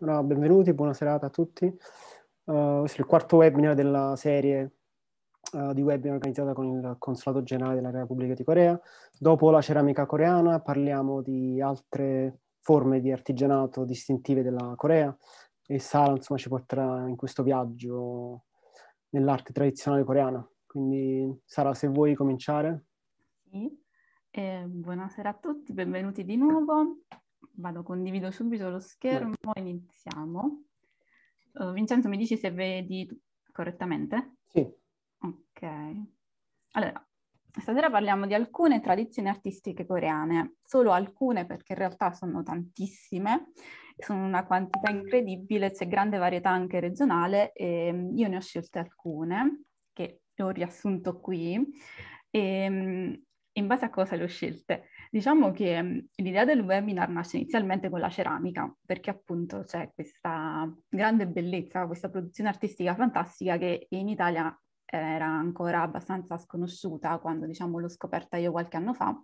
Allora, benvenuti, buona serata a tutti. Uh, questo è il quarto webinar della serie uh, di webinar organizzata con il Consolato Generale della Repubblica di Corea. Dopo la ceramica coreana parliamo di altre forme di artigianato distintive della Corea e Sara insomma, ci porterà in questo viaggio nell'arte tradizionale coreana. Quindi Sara, se vuoi cominciare. Sì, eh, buonasera a tutti, benvenuti di nuovo. Vado, condivido subito lo schermo e iniziamo. Uh, Vincenzo, mi dici se vedi correttamente? Sì. Ok. Allora, stasera parliamo di alcune tradizioni artistiche coreane, solo alcune perché in realtà sono tantissime, sono una quantità incredibile, c'è grande varietà anche regionale e ehm, io ne ho scelte alcune che ho riassunto qui. E, ehm, in base a cosa le ho scelte? Diciamo che mm, l'idea del webinar nasce inizialmente con la ceramica, perché appunto c'è questa grande bellezza, questa produzione artistica fantastica che in Italia eh, era ancora abbastanza sconosciuta quando diciamo l'ho scoperta io qualche anno fa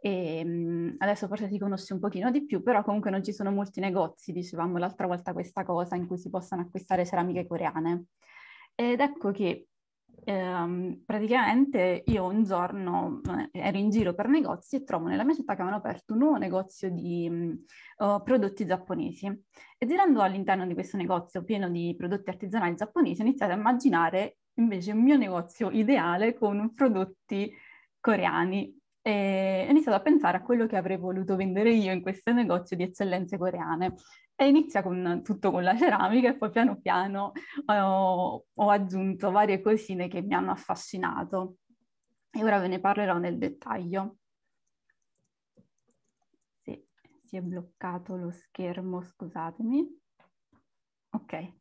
e mm, adesso forse si conosce un pochino di più, però comunque non ci sono molti negozi, dicevamo l'altra volta questa cosa, in cui si possano acquistare ceramiche coreane. Ed ecco che ehm, praticamente io un giorno eh, ero in giro per negozi e trovo nella mia città che avevano aperto un nuovo negozio di uh, prodotti giapponesi. E girando all'interno di questo negozio pieno di prodotti artigianali giapponesi ho iniziato a immaginare invece un mio negozio ideale con prodotti coreani e ho iniziato a pensare a quello che avrei voluto vendere io in questo negozio di eccellenze coreane. E inizia con, tutto con la ceramica e poi piano piano eh, ho, ho aggiunto varie cosine che mi hanno affascinato. E ora ve ne parlerò nel dettaglio. Se si è bloccato lo schermo, scusatemi. Ok.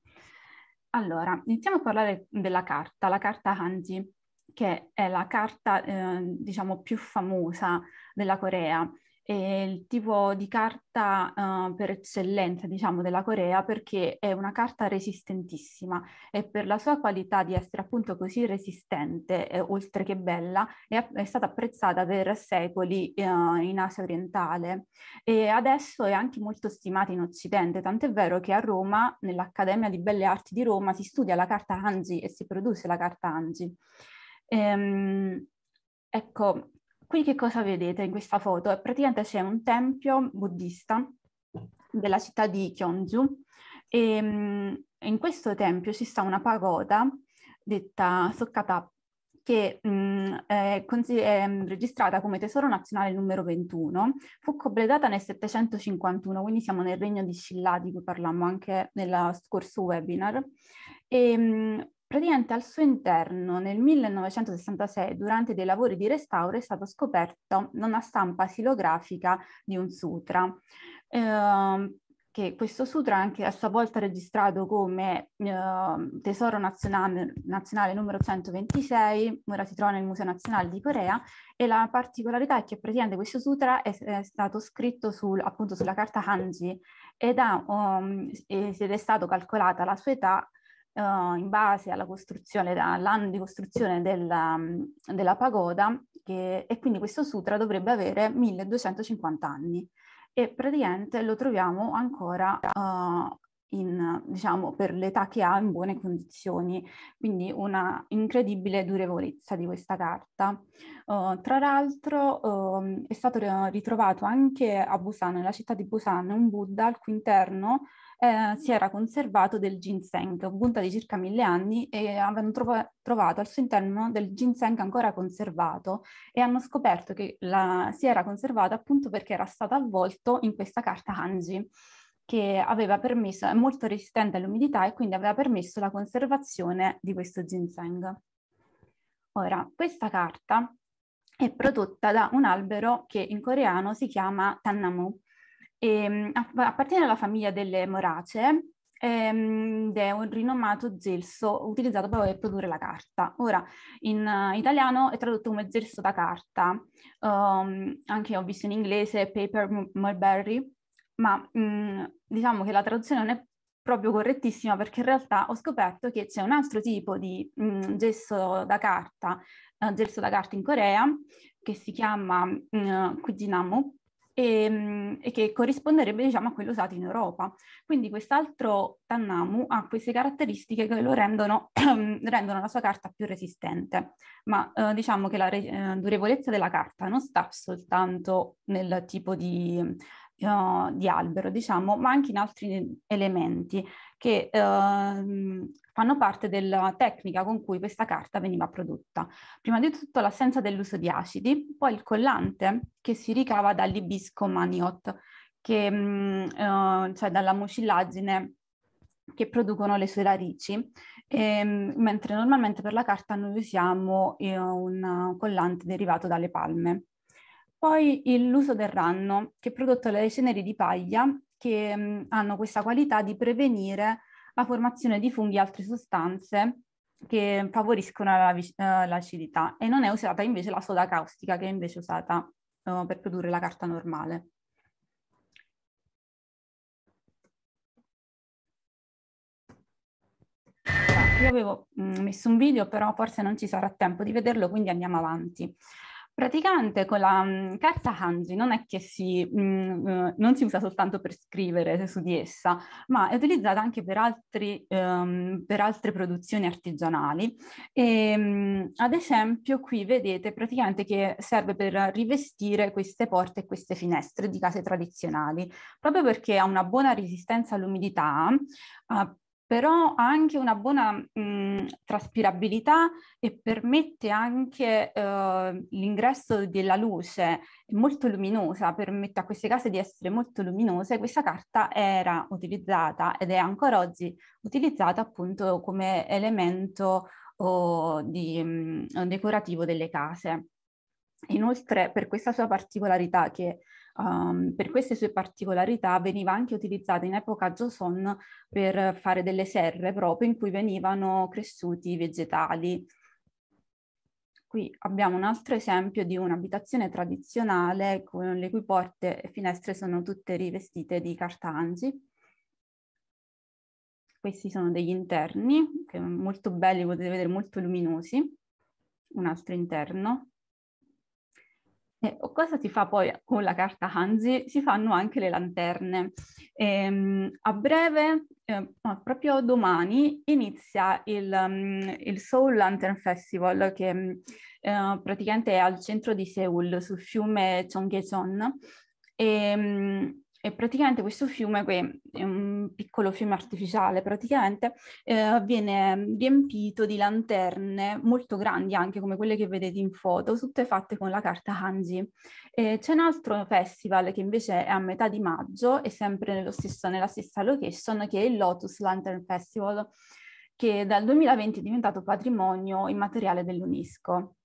Allora, iniziamo a parlare della carta, la carta Hanji, che è la carta, eh, diciamo, più famosa della Corea è il tipo di carta uh, per eccellenza, diciamo, della Corea perché è una carta resistentissima e per la sua qualità di essere appunto così resistente, eh, oltre che bella, è, è, stata apprezzata per secoli eh, in Asia orientale e adesso è anche molto stimata in Occidente, tant'è vero che a Roma, nell'Accademia di Belle Arti di Roma, si studia la carta Hanji e si produce la carta Hanji. Ehm, ecco, Qui che cosa vedete in questa foto? Praticamente c'è un tempio buddista della città di Gyeongju e mm, in questo tempio ci sta una pagoda detta Sokkata che mh, mm, è, è, mm, registrata come tesoro nazionale numero 21, fu completata nel 751, quindi siamo nel regno di Scilla, di cui parlammo anche nel scorso webinar, e mh, Praticamente al suo interno nel 1966, durante dei lavori di restauro, è stata scoperta una stampa silografica di un sutra. Eh, che questo sutra anche a sua volta registrato come eh, tesoro nazionale, nazionale, numero 126, ora si trova nel Museo Nazionale di Corea, e la particolarità è che praticamente questo sutra è, è stato scritto sul, appunto sulla carta Hanji ed, ha, um, ed è stata calcolata la sua età uh, in base alla costruzione, all'anno di costruzione della, mm, della pagoda che, e quindi questo sutra dovrebbe avere 1250 anni e praticamente lo troviamo ancora uh, in, diciamo, per l'età che ha in buone condizioni, quindi una incredibile durevolezza di questa carta. Uh, tra l'altro uh, è stato ritrovato anche a Busan, nella città di Busan, un Buddha al cui interno eh, si era conservato del ginseng, punta di circa mille anni, e avevano trova- trovato al suo interno del ginseng ancora conservato e hanno scoperto che la, si era conservato appunto perché era stato avvolto in questa carta hanji che aveva permesso, è molto resistente all'umidità e quindi aveva permesso la conservazione di questo ginseng. Ora, questa carta è prodotta da un albero che in coreano si chiama Tannamu e, ehm, appartiene alla famiglia delle Morace ehm, ed è un rinomato gelso utilizzato proprio per produrre la carta. Ora, in eh, italiano è tradotto come gelso da carta, um, anche ho visto in inglese paper mulberry, ma mh, mm, diciamo che la traduzione non è proprio correttissima perché in realtà ho scoperto che c'è un altro tipo di mh, mm, gesso da carta, uh, gesso da carta in Corea, che si chiama uh, Kujinamu, e, ehm, e che corrisponderebbe diciamo, a quello usato in Europa. Quindi quest'altro Tannamu ha queste caratteristiche che lo rendono, rendono la sua carta più resistente, ma eh, diciamo che la eh, durevolezza della carta non sta soltanto nel tipo di, eh, di albero, diciamo, ma anche in altri elementi che ehm, fanno parte della tecnica con cui questa carta veniva prodotta. Prima di tutto l'assenza dell'uso di acidi, poi il collante che si ricava dall'ibisco maniot, che, mh, mm, eh, cioè dalla mucillagine che producono le sue radici, e, ehm, mentre normalmente per la carta noi usiamo eh, un collante derivato dalle palme. Poi l'uso del ranno, che è prodotto dalle ceneri di paglia, che mh, mm, hanno questa qualità di prevenire la formazione di funghi e altre sostanze che favoriscono la, uh, l'acidità e non è usata invece la soda caustica che è invece usata uh, per produrre la carta normale. Io avevo mm, messo un video, però forse non ci sarà tempo di vederlo, quindi andiamo avanti praticamente con la mh, mm, carta Hanji non è che si, mh, mm, eh, non si usa soltanto per scrivere su di essa, ma è utilizzata anche per, altri, um, per altre produzioni artigianali. E, ehm, mh, ad esempio qui vedete praticamente che serve per rivestire queste porte e queste finestre di case tradizionali, proprio perché ha una buona resistenza all'umidità, ha però ha anche una buona mh, mm, traspirabilità e permette anche eh, l'ingresso della luce, è molto luminosa, permette a queste case di essere molto luminose. Questa carta era utilizzata ed è ancora oggi utilizzata appunto come elemento oh, di, mh, mm, decorativo delle case. Inoltre, per questa sua particolarità che Um, per queste sue particolarità veniva anche utilizzata in epoca Joson per fare delle serre proprio in cui venivano cresciuti i vegetali. Qui abbiamo un altro esempio di un'abitazione tradizionale con le cui porte e finestre sono tutte rivestite di cartangi. Questi sono degli interni, molto belli, potete vedere molto luminosi. Un altro interno, eh, cosa si fa poi con la carta Hanzi? Si fanno anche le lanterne. Ehm, a breve, eh, proprio domani, inizia il, um, il, Seoul Lantern Festival che mm, eh, praticamente è al centro di Seoul, sul fiume Chongyecheon. E, ehm, e praticamente questo fiume, che è un piccolo fiume artificiale, praticamente eh, viene riempito di lanterne molto grandi, anche come quelle che vedete in foto, tutte fatte con la carta Hanji. E c'è un altro festival che invece è a metà di maggio e sempre stesso, nella stessa location, che è il Lotus Lantern Festival, che dal 2020 è diventato patrimonio immateriale dell'UNESCO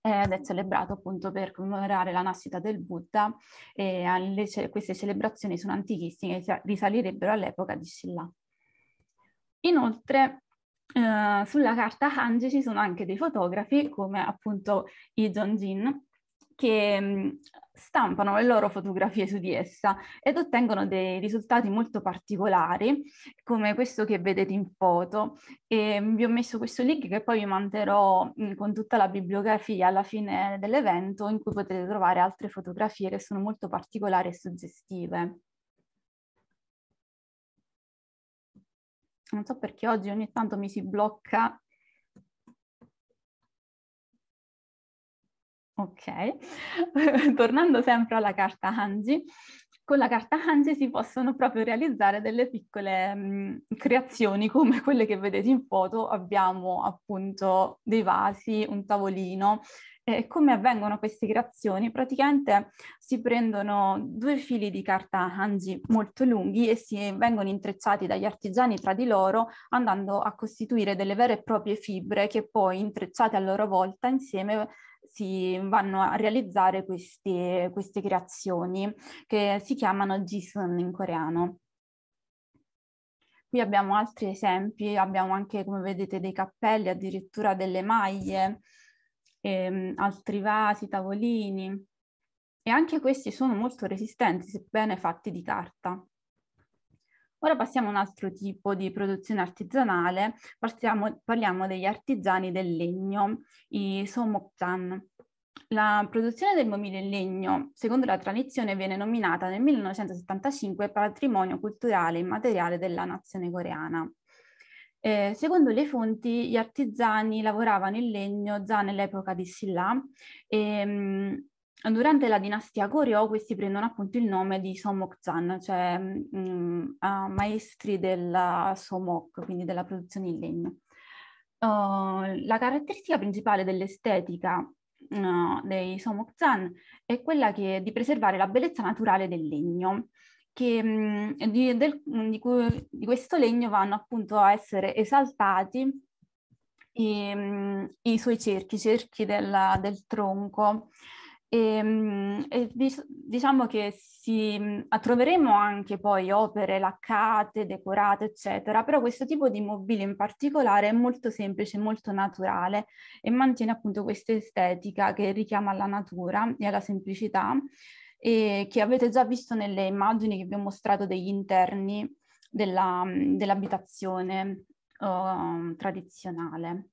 ed è celebrato appunto per commemorare la nascita del Buddha e alle, queste celebrazioni sono antichissime, risalirebbero all'epoca di Shilla. Inoltre eh, sulla carta Hanji ci sono anche dei fotografi come appunto i Jin che mhmm, stampano le loro fotografie su di essa ed ottengono dei risultati molto particolari, come questo che vedete in foto. E ehm, vi ho messo questo link che poi vi manterrò mhmm, con tutta la bibliografia alla fine dell'evento, in cui potete trovare altre fotografie che sono molto particolari e suggestive. Non so perché oggi ogni tanto mi si blocca Ok, tornando sempre alla carta Hanji, con la carta Hanji si possono proprio realizzare delle piccole mh, creazioni come quelle che vedete in foto, abbiamo appunto dei vasi, un tavolino e come avvengono queste creazioni? Praticamente si prendono due fili di carta hanji molto lunghi e si vengono intrecciati dagli artigiani tra di loro andando a costituire delle vere e proprie fibre che poi intrecciate a loro volta insieme si vanno a realizzare queste, queste creazioni che si chiamano Jisun in coreano. Qui abbiamo altri esempi, abbiamo anche come vedete dei cappelli, addirittura delle maglie, ehm, altri vasi, tavolini e anche questi sono molto resistenti sebbene fatti di carta. Ora passiamo a un altro tipo di produzione artigianale, Partiamo, parliamo degli artigiani del legno, i Somoktan. La produzione del mobile in legno, secondo la tradizione, viene nominata nel 1975 patrimonio culturale immateriale della nazione coreana. Eh, secondo le fonti, gli artigiani lavoravano in legno già nell'epoca di Silla e, ehm, Durante la dinastia Goryeo questi prendono appunto il nome di somok cioè mh, mm, ah, maestri della Somok, quindi della produzione in legno. Uh, la caratteristica principale dell'estetica uh, dei somok è quella che, di preservare la bellezza naturale del legno, che, mh, mm, di, del, di, cui, di questo legno vanno appunto a essere esaltati i, mh, mm, i suoi cerchi, i cerchi della, del tronco. Ehm, e, e diciamo che si, troveremo mhmm, anche poi opere laccate, decorate, eccetera, però questo tipo di mobile in particolare è molto semplice, molto naturale e mantiene appunto questa estetica che richiama alla natura e alla semplicità e che avete già visto nelle immagini che vi ho mostrato degli interni della, mhmm, dell'abitazione uh, tradizionale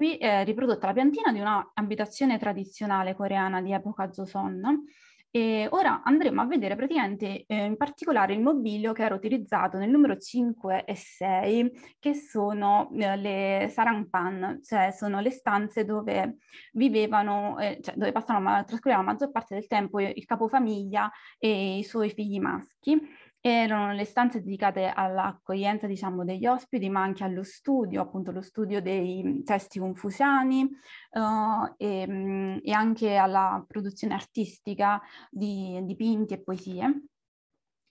qui è riprodotta la piantina di una abitazione tradizionale coreana di epoca Joseon e ora andremo a vedere praticamente eh, in particolare il mobilio che era utilizzato nel numero 5 e 6, che sono eh, le sarangpan, cioè sono le stanze dove vivevano, eh, cioè dove passano, trascorrevano la maggior parte del tempo il capofamiglia e i suoi figli maschi erano le stanze dedicate all'accoglienza diciamo, degli ospiti ma anche allo studio, appunto lo studio dei testi confuciani uh, eh, e, ehm, e, anche alla produzione artistica di dipinti e poesie.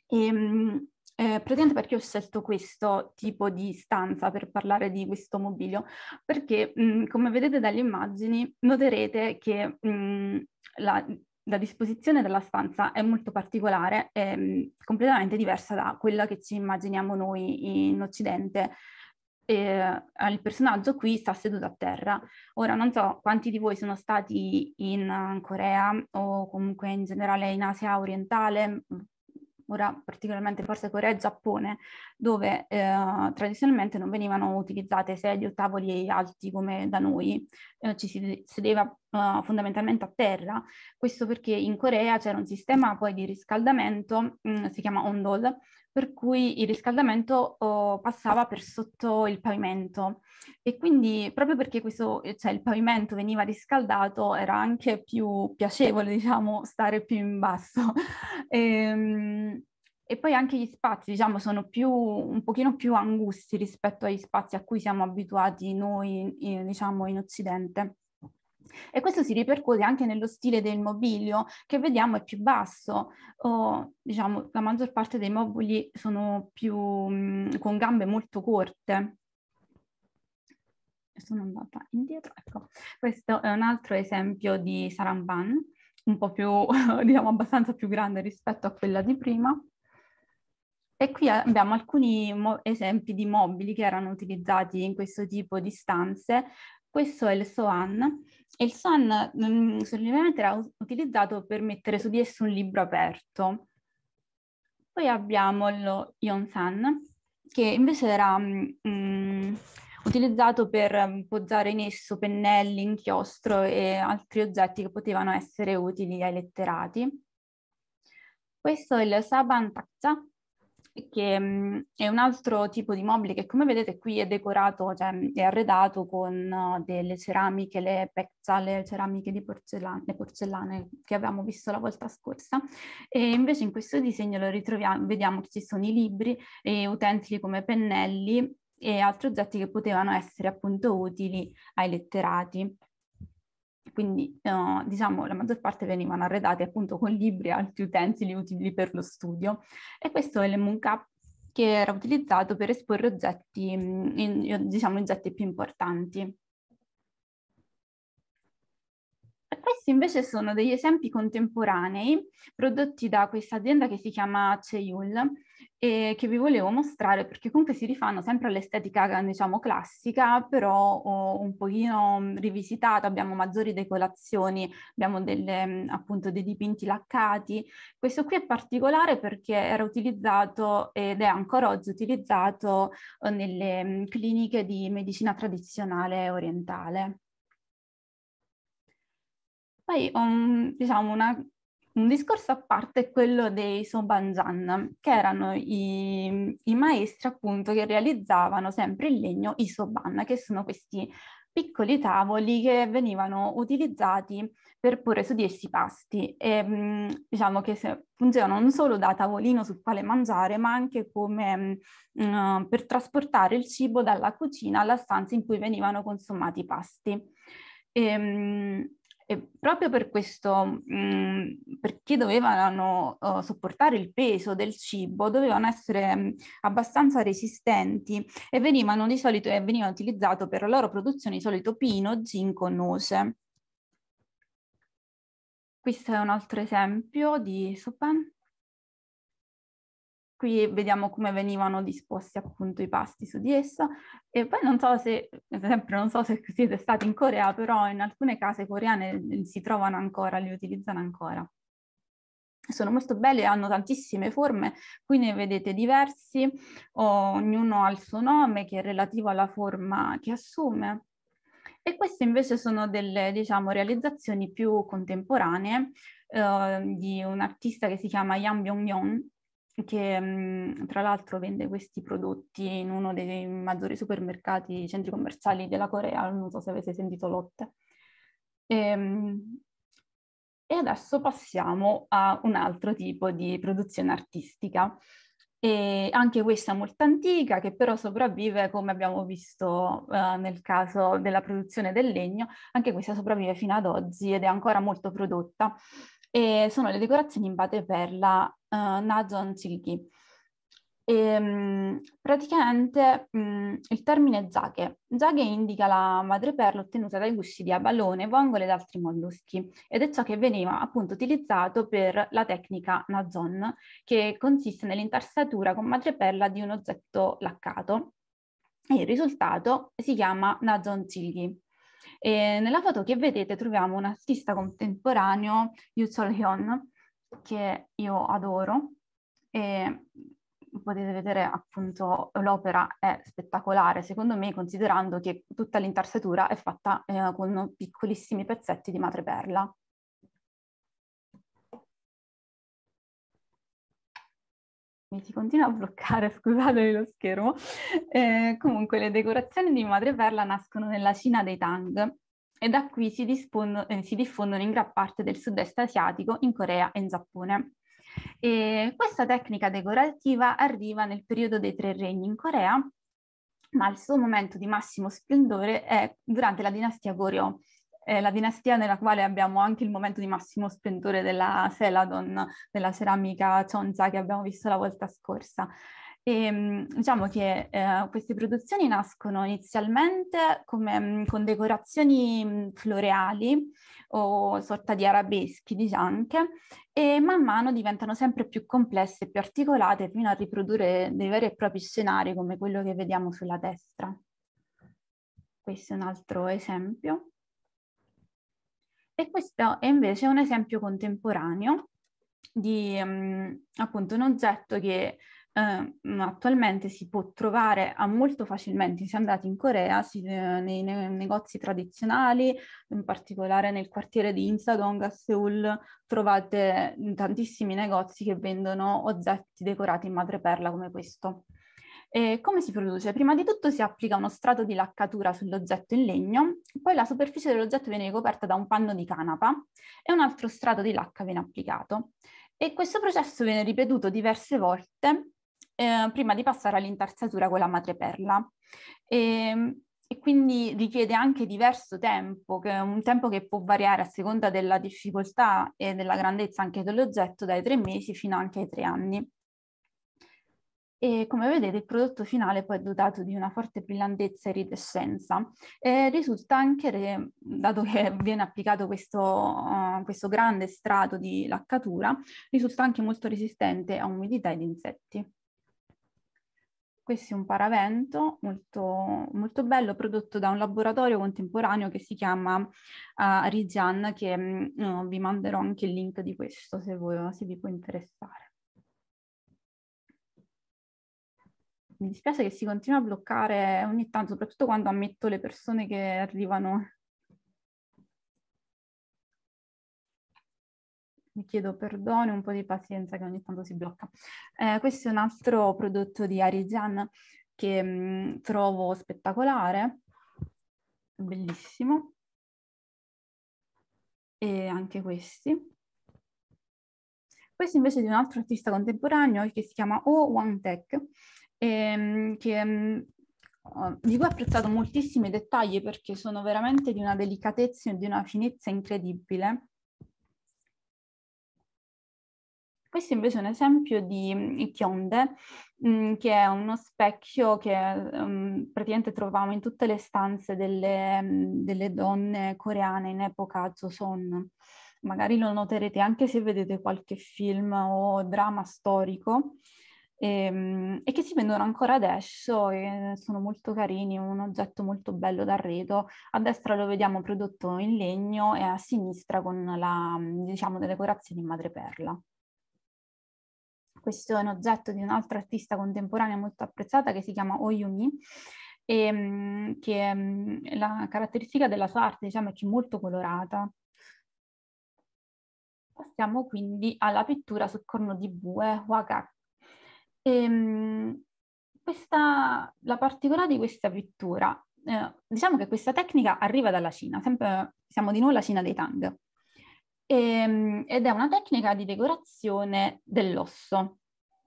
E, ehm, eh, praticamente perché ho scelto questo tipo di stanza per parlare di questo mobilio? Perché mh, mm, come vedete dalle immagini noterete che mh, mm, la, la disposizione della stanza è molto particolare è ehm, completamente diversa da quella che ci immaginiamo noi in Occidente. E, eh, il personaggio qui sta seduto a terra. Ora non so quanti di voi sono stati in eh, Corea o comunque in generale in Asia orientale, ora particolarmente forse Corea e Giappone, dove eh, tradizionalmente non venivano utilizzate sedie o tavoli alti come da noi, eh, ci si sedeva eh, fondamentalmente a terra, questo perché in Corea c'era un sistema poi di riscaldamento, mh, mm, si chiama Ondol, per cui il riscaldamento oh, passava per sotto il pavimento e quindi proprio perché questo, eh, cioè, il pavimento veniva riscaldato era anche più piacevole, diciamo, stare più in basso. e, ehm, e poi anche gli spazi, diciamo, sono più, un pochino più angusti rispetto agli spazi a cui siamo abituati noi, in, diciamo, in Occidente. E questo si ripercuote anche nello stile del mobilio, che vediamo è più basso. O, diciamo, la maggior parte dei mobili sono più mh, mm, con gambe molto corte. Sono andata indietro, ecco. Questo è un altro esempio di saramban, un po' più, diciamo, abbastanza più grande rispetto a quella di prima. E qui abbiamo alcuni esempi di mobili che erano utilizzati in questo tipo di stanze questo è il SOAN e il SOAN mh, mm, solitamente era utilizzato per mettere su di esso un libro aperto. Poi abbiamo lo Yonsan che invece era mh, mm, mm, utilizzato per poggiare in esso pennelli, inchiostro e altri oggetti che potevano essere utili ai letterati. Questo è il Saban Takcha, che mh, è un altro tipo di mobile che come vedete qui è decorato, cioè è arredato con uh, delle ceramiche, le pezza, le ceramiche di porcellana, le porcellane che avevamo visto la volta scorsa e invece in questo disegno lo ritroviamo, vediamo che ci sono i libri e utensili come pennelli e altri oggetti che potevano essere appunto utili ai letterati quindi eh, diciamo la maggior parte venivano arredati appunto con libri e altri utensili utili per lo studio e questo è il Cup che era utilizzato per esporre oggetti, mm, in, diciamo oggetti più importanti. Questi invece sono degli esempi contemporanei prodotti da questa azienda che si chiama Ceyul e che vi volevo mostrare perché comunque si rifanno sempre all'estetica diciamo classica però oh, un pochino mm, rivisitata, abbiamo maggiori decorazioni, abbiamo delle, mm, appunto dei dipinti laccati. Questo qui è particolare perché era utilizzato ed è ancora oggi utilizzato eh, nelle mm, cliniche di medicina tradizionale orientale. Poi un, diciamo una, un discorso a parte è quello dei sobanzan, che erano i, i maestri appunto che realizzavano sempre in legno i soban, che sono questi piccoli tavoli che venivano utilizzati per porre su di essi i pasti e diciamo che funzionano non solo da tavolino sul quale mangiare ma anche come mh, uh, per trasportare il cibo dalla cucina alla stanza in cui venivano consumati i pasti. E, mh, e proprio per questo, mh, mhmm, perché dovevano uh, sopportare il peso del cibo, dovevano essere mh, mhmm, abbastanza resistenti e venivano di solito, e veniva utilizzato per la loro produzione di solito pino, zinco, noce. Questo è un altro esempio di Sopan. Qui vediamo come venivano disposti appunto i pasti su di essa e poi non so se, ad esempio non so se siete stati in Corea, però in alcune case coreane eh, si trovano ancora, li utilizzano ancora. Sono molto belle, hanno tantissime forme, qui ne vedete diversi, ognuno ha il suo nome che è relativo alla forma che assume. E queste invece sono delle diciamo, realizzazioni più contemporanee eh, di un artista che si chiama Yang Byung-yeon, che mhmm, tra l'altro vende questi prodotti in uno dei maggiori supermercati, centri commerciali della Corea, non so se avete sentito Lotte. E, ehm, e adesso passiamo a un altro tipo di produzione artistica, e anche questa molto antica che però sopravvive, come abbiamo visto eh, nel caso della produzione del legno, anche questa sopravvive fino ad oggi ed è ancora molto prodotta e sono le decorazioni in base per la uh, Nazon Silgi. E, ehm, praticamente mh, mm, il termine zaghe. Zaghe indica la madreperla ottenuta dai gusci di abalone, vongole ed altri molluschi ed è ciò che veniva appunto utilizzato per la tecnica Nazon, che consiste nell'intarsatura con madreperla di un oggetto laccato e il risultato si chiama Nazon Silgi. E nella foto che vedete troviamo un artista contemporaneo, Yu Sol Hyun, che io adoro e potete vedere appunto l'opera è spettacolare secondo me considerando che tutta l'intarsatura è fatta eh, con piccolissimi pezzetti di madreperla. mi si continua a bloccare, scusate lo schermo. Eh, comunque le decorazioni di madreperla nascono nella Cina dei Tang e da qui si, eh, si diffondono in gran parte del sud-est asiatico, in Corea e in Giappone. E questa tecnica decorativa arriva nel periodo dei Tre Regni in Corea, ma il suo momento di massimo splendore è durante la dinastia Goryeo, è la dinastia nella quale abbiamo anche il momento di massimo splendore della Celadon, della ceramica Chonza che abbiamo visto la volta scorsa. E, ehm, diciamo che eh, queste produzioni nascono inizialmente come, mm, con decorazioni mm, floreali o sorta di arabeschi, diciamo anche, e man mano diventano sempre più complesse e più articolate fino a riprodurre dei veri e propri scenari come quello che vediamo sulla destra. Questo è un altro esempio. E questo è invece un esempio contemporaneo di um, appunto un oggetto che uh, attualmente si può trovare molto facilmente, se andate in Corea, si, eh, nei, nei, negozi tradizionali, in particolare nel quartiere di Insadong a Seoul, trovate tantissimi negozi che vendono oggetti decorati in madreperla come questo. E eh, come si produce? Prima di tutto si applica uno strato di laccatura sull'oggetto in legno, poi la superficie dell'oggetto viene ricoperta da un panno di canapa e un altro strato di lacca viene applicato. E questo processo viene ripetuto diverse volte eh, prima di passare all'intarsatura con la madreperla. E, ehm, e quindi richiede anche diverso tempo, che un tempo che può variare a seconda della difficoltà e della grandezza anche dell'oggetto dai tre mesi fino anche ai tre anni e come vedete il prodotto finale poi è dotato di una forte brillantezza e iridescenza. e risulta anche, dato che viene applicato questo, uh, questo grande strato di laccatura, risulta anche molto resistente a umidità ed insetti. Questo è un paravento molto, molto, bello prodotto da un laboratorio contemporaneo che si chiama uh, eh, Rijan, che mh, mm, vi manderò anche il link di questo se, voi, se vi può interessare. mi dispiace che si continua a bloccare ogni tanto, soprattutto quando ammetto le persone che arrivano. Mi chiedo perdono un po' di pazienza che ogni tanto si blocca. Eh, questo è un altro prodotto di Arizian che mh, mm, trovo spettacolare, bellissimo. E anche questi. Questo invece è di un altro artista contemporaneo che si chiama Oh One Tech ehm, che mh, mm, oh, di cui ho apprezzato moltissimi dettagli perché sono veramente di una delicatezza e di una finezza incredibile. Questo invece è un esempio di Chionde, mm, mm, che è uno specchio che mh, praticamente troviamo in tutte le stanze delle, mh, delle donne coreane in epoca Joseon. Magari lo noterete anche se vedete qualche film o drama storico e, ehm, e, che si vendono ancora adesso e sono molto carini, un oggetto molto bello d'arredo. A destra lo vediamo prodotto in legno e a sinistra con la, diciamo, le decorazioni in madreperla. Questo è un oggetto di un'altra artista contemporanea molto apprezzata che si chiama Oyumi e ehm, che ehm, la caratteristica della sua arte diciamo, è che è molto colorata. Passiamo quindi alla pittura sul corno di bue Wakak e, ehm, questa, la particolare di questa pittura, eh, diciamo che questa tecnica arriva dalla Cina, sempre, siamo di nuovo la Cina dei Tang, e, ehm, ed è una tecnica di decorazione dell'osso,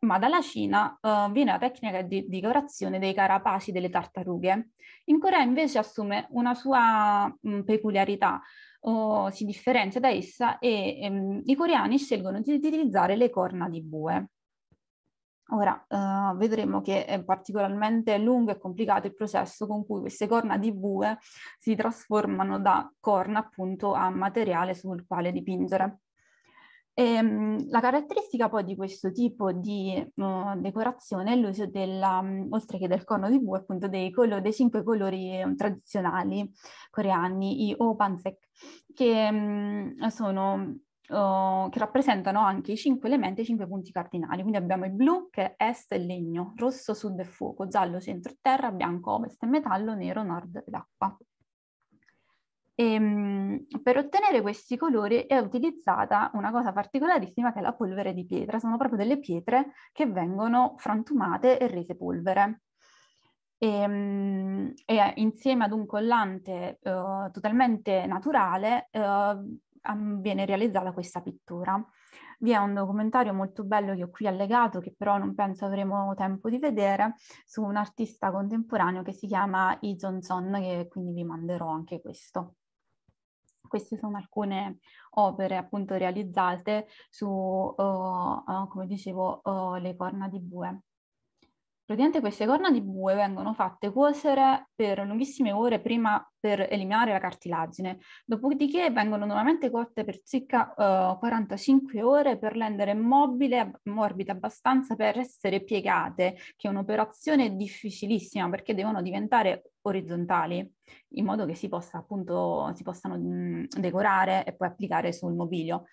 ma dalla Cina eh, viene la tecnica di, decorazione dei carapaci delle tartarughe. In Corea invece assume una sua mh, mm, peculiarità, oh, si differenzia da essa e ehm, i coreani scelgono di utilizzare le corna di bue. Ora eh, vedremo che è particolarmente lungo e complicato il processo con cui queste corna di bue si trasformano da corna appunto a materiale sul quale dipingere. E, ehm, la caratteristica poi di questo tipo di uh, decorazione è l'uso della, um, oltre che del corno di bue, appunto dei, colo- dei cinque colori um, tradizionali coreani, i opansek, che um, sono eh, che rappresentano anche i cinque elementi e i cinque punti cardinali. Quindi abbiamo il blu che è est e legno, rosso sud e fuoco, giallo centro e terra, bianco ovest e metallo, nero nord ed acqua. E, ehm, per ottenere questi colori è utilizzata una cosa particolarissima che è la polvere di pietra, sono proprio delle pietre che vengono frantumate e rese polvere. E, ehm, e insieme ad un collante uh, totalmente naturale uh, viene realizzata questa pittura. Vi è un documentario molto bello che ho qui allegato, che però non penso avremo tempo di vedere, su un artista contemporaneo che si chiama Izon Son, che quindi vi manderò anche questo. Queste sono alcune opere appunto realizzate su, uh, uh, come dicevo, uh, le corna di bue. Praticamente queste corna di bue vengono fatte cuocere per lunghissime ore prima per eliminare la cartilagine, dopodiché vengono nuovamente cotte per circa uh, eh, 45 ore per rendere mobile e morbida abbastanza per essere piegate, che è un'operazione difficilissima perché devono diventare orizzontali, in modo che si, possa, appunto, si possano mh, mm, decorare e poi applicare sul mobilio.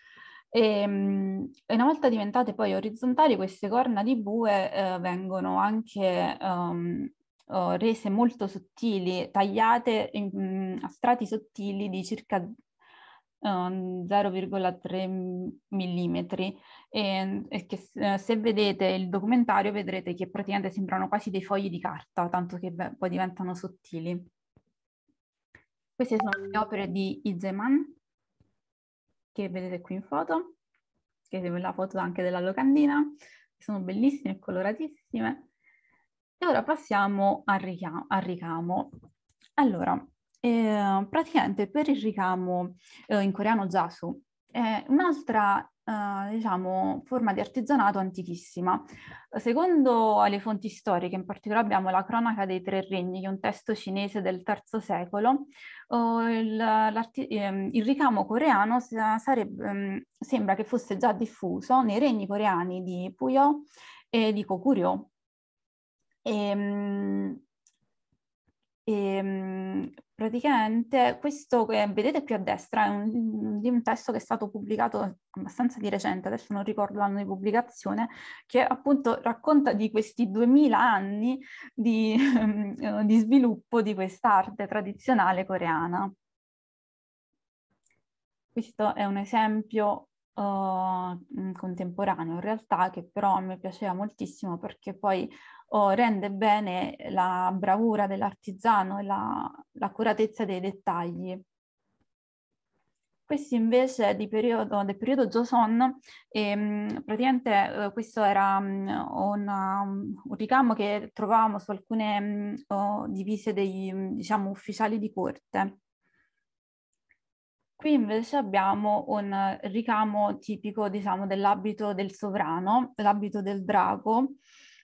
E, ehm, e una volta diventate poi orizzontali, queste corna di bue eh, vengono anche um, oh, rese molto sottili, tagliate in, mm, a strati sottili di circa 0,3 mm e, e che eh, se vedete il documentario vedrete che praticamente sembrano quasi dei fogli di carta, tanto che beh, poi diventano sottili. Queste sono le opere di Izeman che vedete qui in foto, che è la foto anche della locandina, sono bellissime e coloratissime. E ora passiamo al, richiamo, al ricamo. Allora, eh, praticamente per il ricamo eh, in coreano jasu, è un'altra eh, diciamo, forma di artigianato antichissima. Secondo le fonti storiche, in particolare abbiamo la Cronaca dei Tre Regni, che è un testo cinese del III secolo, eh, il, ehm, il, ricamo coreano sarebbe, ehm, sembra che fosse già diffuso nei regni coreani di Puyo e di Kokuryo. E, ehm, e, ehm, praticamente questo che vedete più a destra è un, di un testo che è stato pubblicato abbastanza di recente, adesso non ricordo l'anno di pubblicazione, che appunto racconta di questi 2000 anni di, eh, di sviluppo di quest'arte tradizionale coreana. Questo è un esempio Uh, contemporaneo in realtà che però a me piaceva moltissimo perché poi oh, rende bene la bravura dell'artigiano e la, l'accuratezza dei dettagli. Questo invece periodo, del periodo Joseon, ehm, praticamente eh, questo era mm, una, um, un ricamo che trovavamo su alcune oh, divise dei mm, diciamo, ufficiali di corte. Qui invece abbiamo un ricamo tipico diciamo, dell'abito del sovrano, l'abito del drago,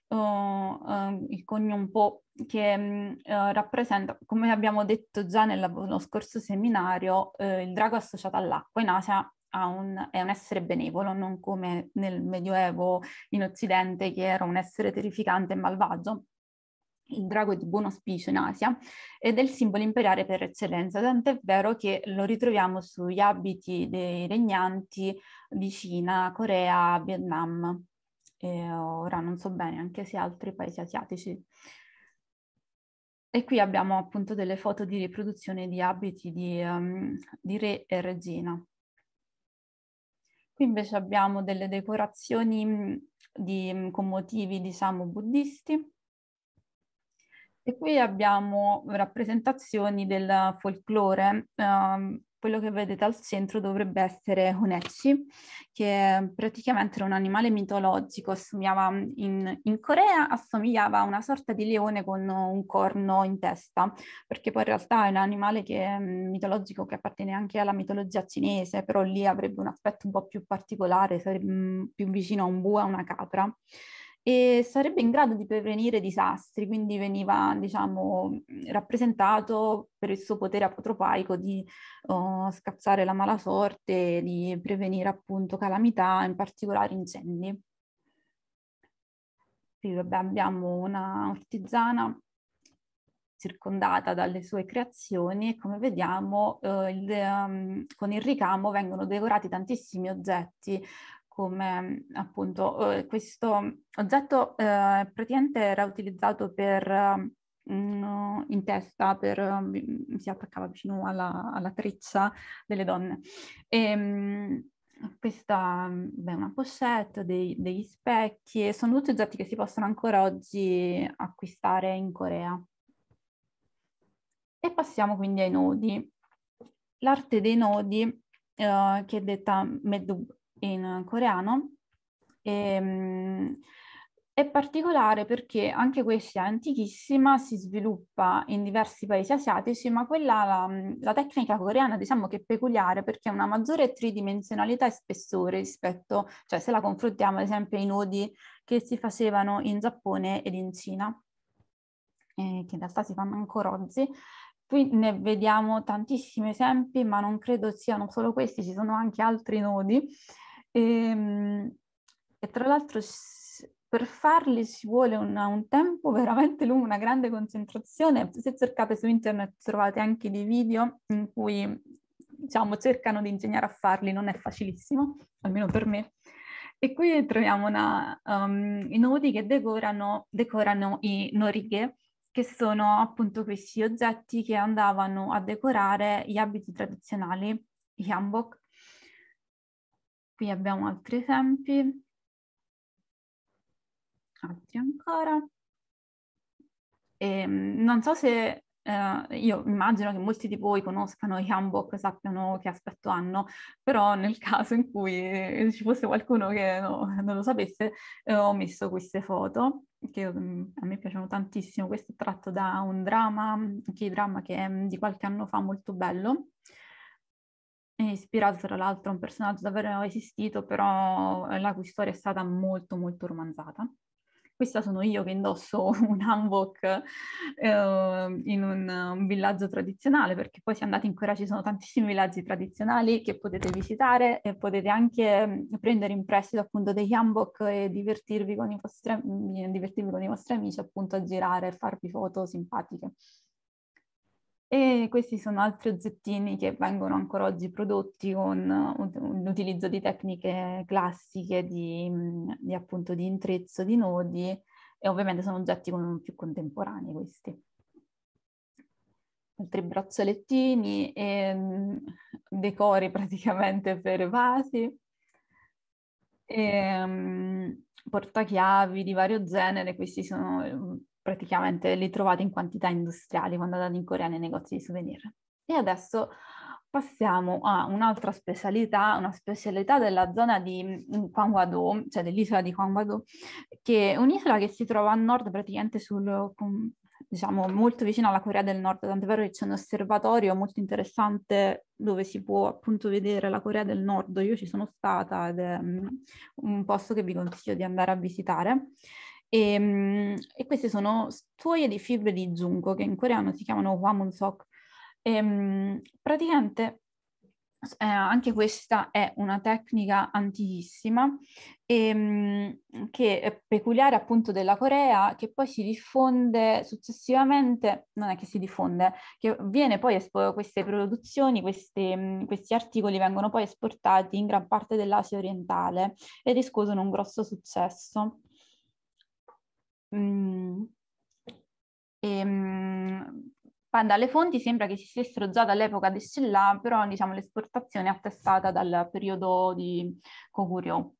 uh, il cognome po' che mm, eh, rappresenta, come abbiamo detto già nello scorso seminario, eh, il drago associato all'acqua in Asia un, è un essere benevolo, non come nel Medioevo in Occidente che era un essere terrificante e malvagio. Il drago è di buon auspicio in Asia ed è il simbolo imperiale per eccellenza, tant'è vero che lo ritroviamo sugli abiti dei regnanti di Cina, Corea, Vietnam e ora non so bene anche se altri paesi asiatici. E qui abbiamo appunto delle foto di riproduzione di abiti di, um, di re e regina. Qui invece abbiamo delle decorazioni mm, di, mm, con motivi, diciamo, buddisti. E qui abbiamo rappresentazioni del folklore um, quello che vedete al centro dovrebbe essere Honechi, che praticamente era un animale mitologico, assomigliava in, in, Corea assomigliava a una sorta di leone con un corno in testa, perché poi in realtà è un animale che mm, mitologico che appartiene anche alla mitologia cinese, però lì avrebbe un aspetto un po' più particolare, sarebbe mm, più vicino a un bue, a una capra e sarebbe in grado di prevenire disastri, quindi veniva diciamo, mm, rappresentato per il suo potere apotropaico di uh, scazzare la mala sorte, di prevenire appunto calamità, in particolare incendi. Qui vabbè, abbiamo una artigiana circondata dalle sue creazioni e come vediamo eh, il, um, con il ricamo vengono decorati tantissimi oggetti come appunto eh, questo oggetto eh, praticamente era utilizzato per mm, in testa per, mm, si attaccava vicino alla, alla treccia delle donne. E, ehm, questa è una pochette, dei, degli specchi, sono tutti oggetti che si possono ancora oggi acquistare in Corea. E passiamo quindi ai nodi. L'arte dei nodi, eh, che è detta medub, in coreano. E, ehm, è particolare perché anche questa è antichissima, si sviluppa in diversi paesi asiatici, ma quella, la, la tecnica coreana diciamo che è peculiare perché ha una maggiore tridimensionalità e spessore rispetto, cioè se la confrontiamo ad esempio ai nodi che si facevano in Giappone ed in Cina, eh, che in realtà si fanno ancora oggi, Qui ne vediamo tantissimi esempi, ma non credo siano solo questi, ci sono anche altri nodi e, ehm, e tra l'altro per farli ci vuole una, un tempo veramente lungo, una grande concentrazione. Se cercate su internet trovate anche dei video in cui diciamo, cercano di ingegnare a farli, non è facilissimo, almeno per me. E qui troviamo una, um, i nodi che decorano, decorano i norighe, che sono appunto questi oggetti che andavano a decorare gli abiti tradizionali, i hanbok, Qui abbiamo altri esempi, altri ancora. E, ehm, non so se Uh, io immagino che molti di voi conoscano i Hanbok, sappiano che aspetto hanno, però nel caso in cui ci fosse qualcuno che no, non lo sapesse, eh, ho messo queste foto che mm, a me piacciono tantissimo. Questo è tratto da un dramma, un key drama che è mm, di qualche anno fa molto bello, è ispirato tra l'altro a un personaggio davvero esistito, però eh, la cui storia è stata molto molto romanzata. Questa sono io che indosso un hanbok eh, in un, un, villaggio tradizionale, perché poi se andate in Corea ci sono tantissimi villaggi tradizionali che potete visitare e potete anche prendere in prestito appunto degli hanbok e divertirvi con, vostri, divertirvi con i vostri amici appunto a girare e farvi foto simpatiche. E questi sono altri oggettini che vengono ancora oggi prodotti con l'utilizzo di tecniche classiche di, di, appunto di intrezzo di nodi e ovviamente sono oggetti con, più contemporanei questi. Altri braccialettini e ehm, decori praticamente per vasi. E, ehm, portachiavi di vario genere, questi sono ehm, praticamente li trovate in quantità industriali quando andate in Corea nei negozi di souvenir. E adesso passiamo a un'altra specialità, una specialità della zona di mm, Gwangwado, cioè dell'isola di Gwangwado, che è un'isola che si trova a nord praticamente sul, diciamo, molto vicino alla Corea del Nord, tant'è vero che c'è un osservatorio molto interessante dove si può appunto vedere la Corea del Nord, io ci sono stata ed è mm, un posto che vi consiglio di andare a visitare. E, ehm, e queste sono stuoie di fibre di giunco che in coreano si chiamano hwamunsok. E, ehm, praticamente eh, anche questa è una tecnica antichissima ehm, che è peculiare appunto della Corea, che poi si diffonde successivamente, non è che si diffonde, che viene poi espo- queste produzioni, queste, questi articoli vengono poi esportati in gran parte dell'Asia orientale e riscuotono un grosso successo. Mm. E, ehm, mh, dalle fonti sembra che esistessero già dall'epoca di Silla, però diciamo, l'esportazione è attestata dal periodo di Goguryeo.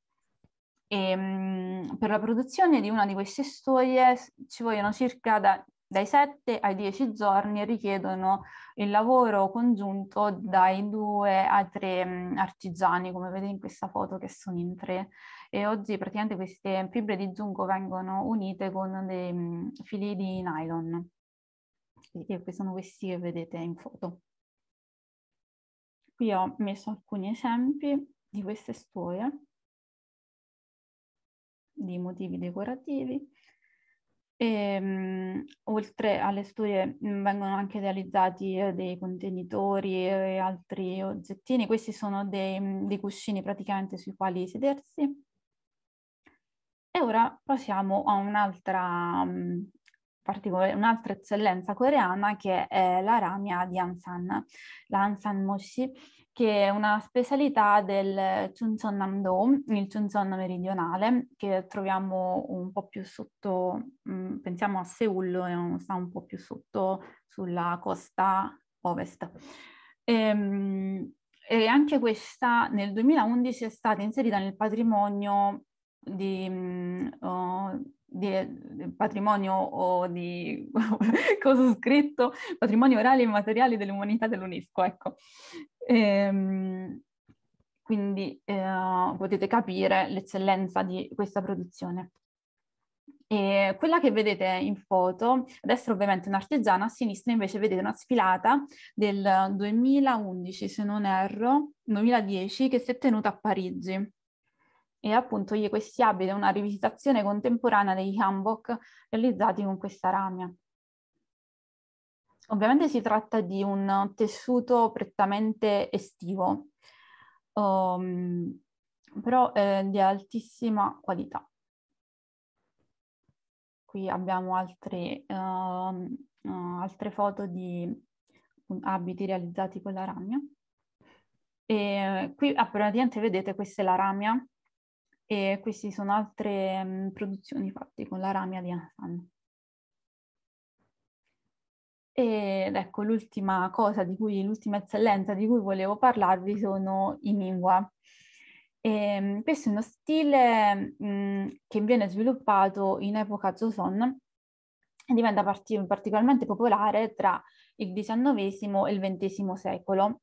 Ehm, per la produzione di una di queste storie ci vogliono circa da, dai 7 ai 10 giorni e richiedono il lavoro congiunto dai due a tre mm, artigiani, come vedete in questa foto che sono in tre e oggi praticamente queste fibre di giunco vengono unite con dei mh, mm, fili di nylon. Quindi sono questi che vedete in foto. Qui ho messo alcuni esempi di queste storie, di motivi decorativi. E, mh, mm, oltre alle storie mh, mm, vengono anche realizzati eh, dei contenitori e altri oggettini. Questi sono dei, mh, dei cuscini praticamente sui quali sedersi ora passiamo a un'altra, um, un'altra eccellenza coreana che è la ramia di Ansan, la Ansan Moshi, che è una specialità del Chuncheon Namdo, il Chuncheon meridionale, che troviamo un po' più sotto, mm, pensiamo a Seul, sta un po' più sotto sulla costa ovest. E, ehm, e anche questa nel 2011 è stata inserita nel patrimonio di, oh, di eh, patrimonio o di cosa ho scritto, patrimonio orale e immateriale dell'umanità dell'UNESCO, ecco. Ehm, quindi eh, potete capire l'eccellenza di questa produzione. E quella che vedete in foto, a destra ovviamente un'artigiana, a sinistra invece vedete una sfilata del 2011, se non erro, 2010, che si è tenuta a Parigi e appunto gli questi abiti una rivisitazione contemporanea degli hanbok realizzati con questa ramia. Ovviamente si tratta di un tessuto prettamente estivo, um, però eh, di altissima qualità. Qui abbiamo altre, uh, uh, altre foto di abiti realizzati con la ramia. E qui ah, praticamente vedete questa è la ramia e queste sono altre mh, produzioni fatte con la ramia di Ansan. Ed ecco l'ultima cosa di cui, l'ultima eccellenza di cui volevo parlarvi sono i Mingua. E, ehm, questo è uno stile mh, che viene sviluppato in epoca Joseon e diventa parti- particolarmente popolare tra il XIX e il XX secolo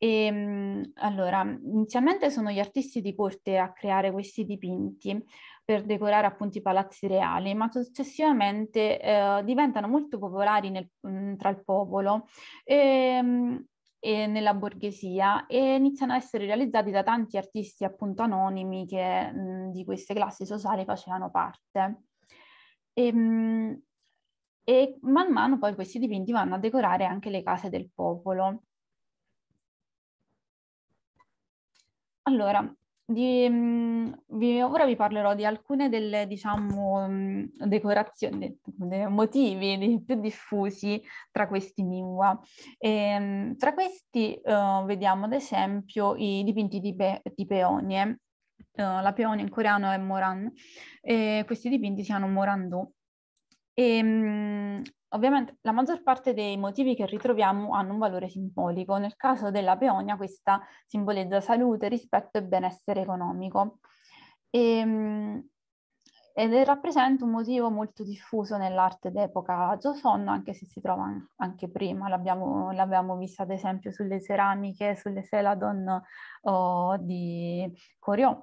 e, ehm, allora, inizialmente sono gli artisti di corte a creare questi dipinti per decorare appunto i palazzi reali, ma successivamente eh, diventano molto popolari nel, mm, tra il popolo. E, ehm, e nella borghesia e iniziano a essere realizzati da tanti artisti appunto anonimi che mh, mm, di queste classi sociali facevano parte. E, ehm, mh, e man mano poi questi dipinti vanno a decorare anche le case del popolo. Allora, di, mm, vi, ora vi parlerò di alcune delle, diciamo, mm, decorazioni, dei motivi più diffusi tra questi mingua. E, ehm, tra questi uh, vediamo ad esempio i dipinti di, pe, di peonie. Uh, la peonia in coreano è moran e questi dipinti si chiamano morandu. E, ehm, ovviamente la maggior parte dei motivi che ritroviamo hanno un valore simbolico. Nel caso della peonia questa simboleggia salute, rispetto e benessere economico. E, ehm, ed rappresenta un motivo molto diffuso nell'arte d'epoca Joson, anche se si trova anche prima, l'abbiamo, l'abbiamo vista ad esempio sulle ceramiche, sulle celadon oh, di Coriò.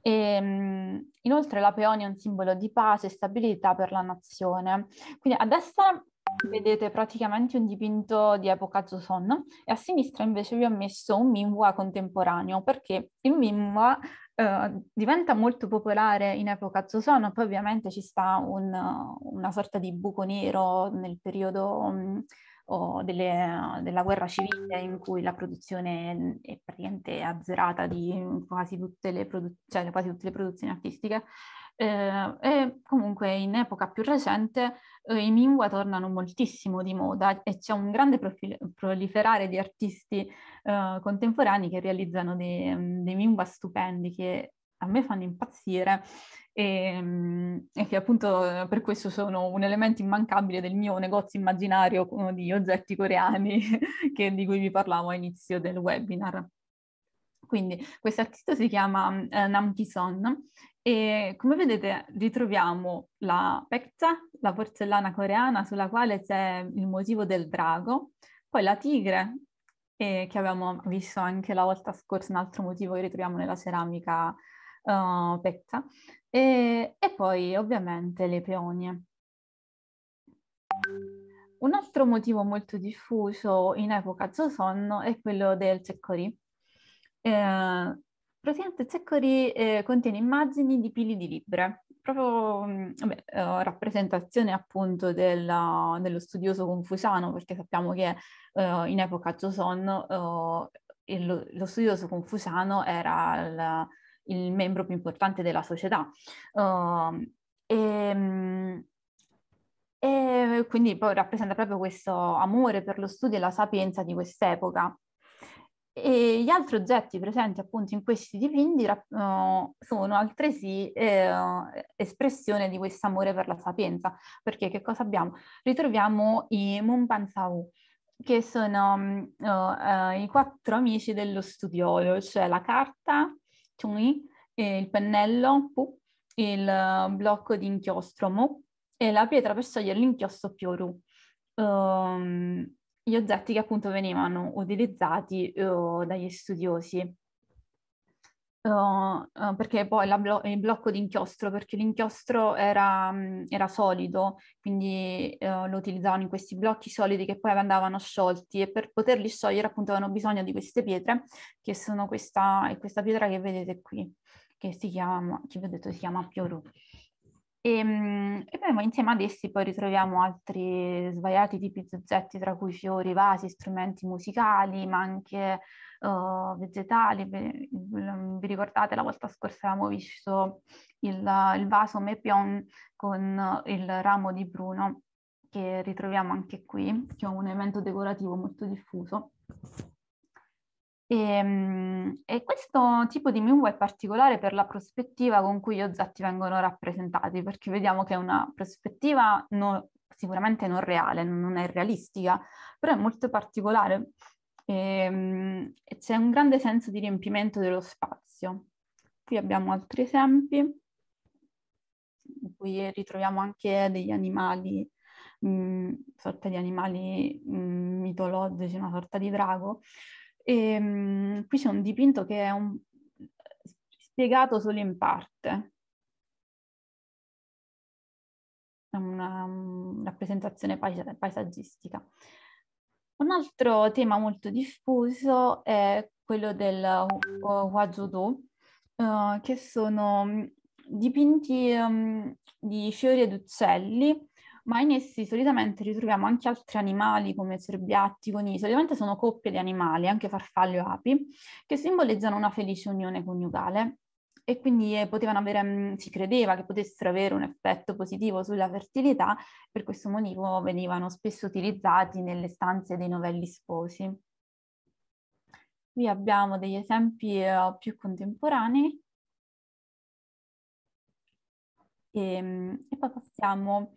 E, ehm, inoltre la peonia è un simbolo di pace e stabilità per la nazione. Quindi a destra vedete praticamente un dipinto di epoca Joseon e a sinistra invece vi ho messo un Minwa contemporaneo perché il Minwa eh, diventa molto popolare in epoca Joseon, poi ovviamente ci sta un, una sorta di buco nero nel periodo... Mh, mm, o delle, della guerra civile in cui la produzione è praticamente azzerata di quasi tutte le, produ- cioè quasi tutte le produzioni artistiche. Eh, e comunque in epoca più recente eh, i mingua tornano moltissimo di moda e c'è un grande profil- proliferare di artisti eh, contemporanei che realizzano dei, dei mingua stupendi che a me fanno impazzire e, ehm, e, che appunto eh, per questo sono un elemento immancabile del mio negozio immaginario di oggetti coreani che, di cui vi parlavo all'inizio del webinar. Quindi questo artista si chiama eh, Nam Ki-son e come vedete ritroviamo la pecta, la porcellana coreana sulla quale c'è il motivo del drago, poi la tigre eh, che abbiamo visto anche la volta scorsa, un altro motivo che ritroviamo nella ceramica uh, eh, petta e, e poi ovviamente le peonie. Un altro motivo molto diffuso in epoca zoosonno è quello del ceccorì. Eh, praticamente il ceccorì eh, contiene immagini di pili di libre, proprio mm, vabbè, eh, rappresentazione appunto della, dello studioso confusano, perché sappiamo che eh, in epoca zoosonno eh, lo, lo, studioso confusano era il il membro più importante della società. Uh, ehm, e, ehm, e, quindi poi rappresenta proprio questo amore per lo studio e la sapienza di quest'epoca. E gli altri oggetti presenti appunto in questi dipinti uh, sono altresì eh, espressione di questo amore per la sapienza, perché che cosa abbiamo? Ritroviamo i Mumpanzau, che sono uh, uh, i quattro amici dello studiolo, cioè la carta, Tuni, il pennello Pu, il ehm, blocco di inchiostro Mu e la pietra per sciogliere l'inchiostro Pioru. Um, ehm, gli oggetti che appunto venivano utilizzati uh, dagli studiosi Uh, perché poi blo- il blocco di inchiostro, perché l'inchiostro era, mh, mm, era solido, quindi uh, lo utilizzavano in questi blocchi solidi che poi andavano sciolti e per poterli sciogliere appunto avevano bisogno di queste pietre, che sono questa, questa pietra che vedete qui, che si chiama, che vedete, si chiama Pioru. E, ehm, e poi insieme ad essi poi ritroviamo altri svariati tipi di oggetti, tra cui fiori, vasi, strumenti musicali, ma anche uh, vegetali. Vi, mm, vi, ricordate la volta scorsa avevamo visto il, il vaso Mepion con il ramo di Bruno, che ritroviamo anche qui, che è un elemento decorativo molto diffuso. E, ehm, e, questo tipo di Minwu è particolare per la prospettiva con cui gli ozzatti vengono rappresentati, perché vediamo che è una prospettiva non, sicuramente non reale, non è realistica, però è molto particolare e, ehm, e c'è un grande senso di riempimento dello spazio. Qui abbiamo altri esempi, in cui ritroviamo anche degli animali, mh, mm, sorta di animali mh, mm, mitologici, una sorta di drago. E, ehm, mh, qui c'è un dipinto che è un... spiegato solo in parte. È una um, rappresentazione paes- paesaggistica. Un altro tema molto diffuso è quello del Huazudo, uh, eh, che sono mm, dipinti um, di fiori ed uccelli ma in essi solitamente ritroviamo anche altri animali come cerbiatti, conigli, solitamente sono coppie di animali, anche farfalle o api, che simboleggiano una felice unione coniugale e quindi eh, avere, mm, si credeva che potessero avere un effetto positivo sulla fertilità, per questo motivo venivano spesso utilizzati nelle stanze dei novelli sposi. Qui abbiamo degli esempi eh, più contemporanei e, ehm, e poi passiamo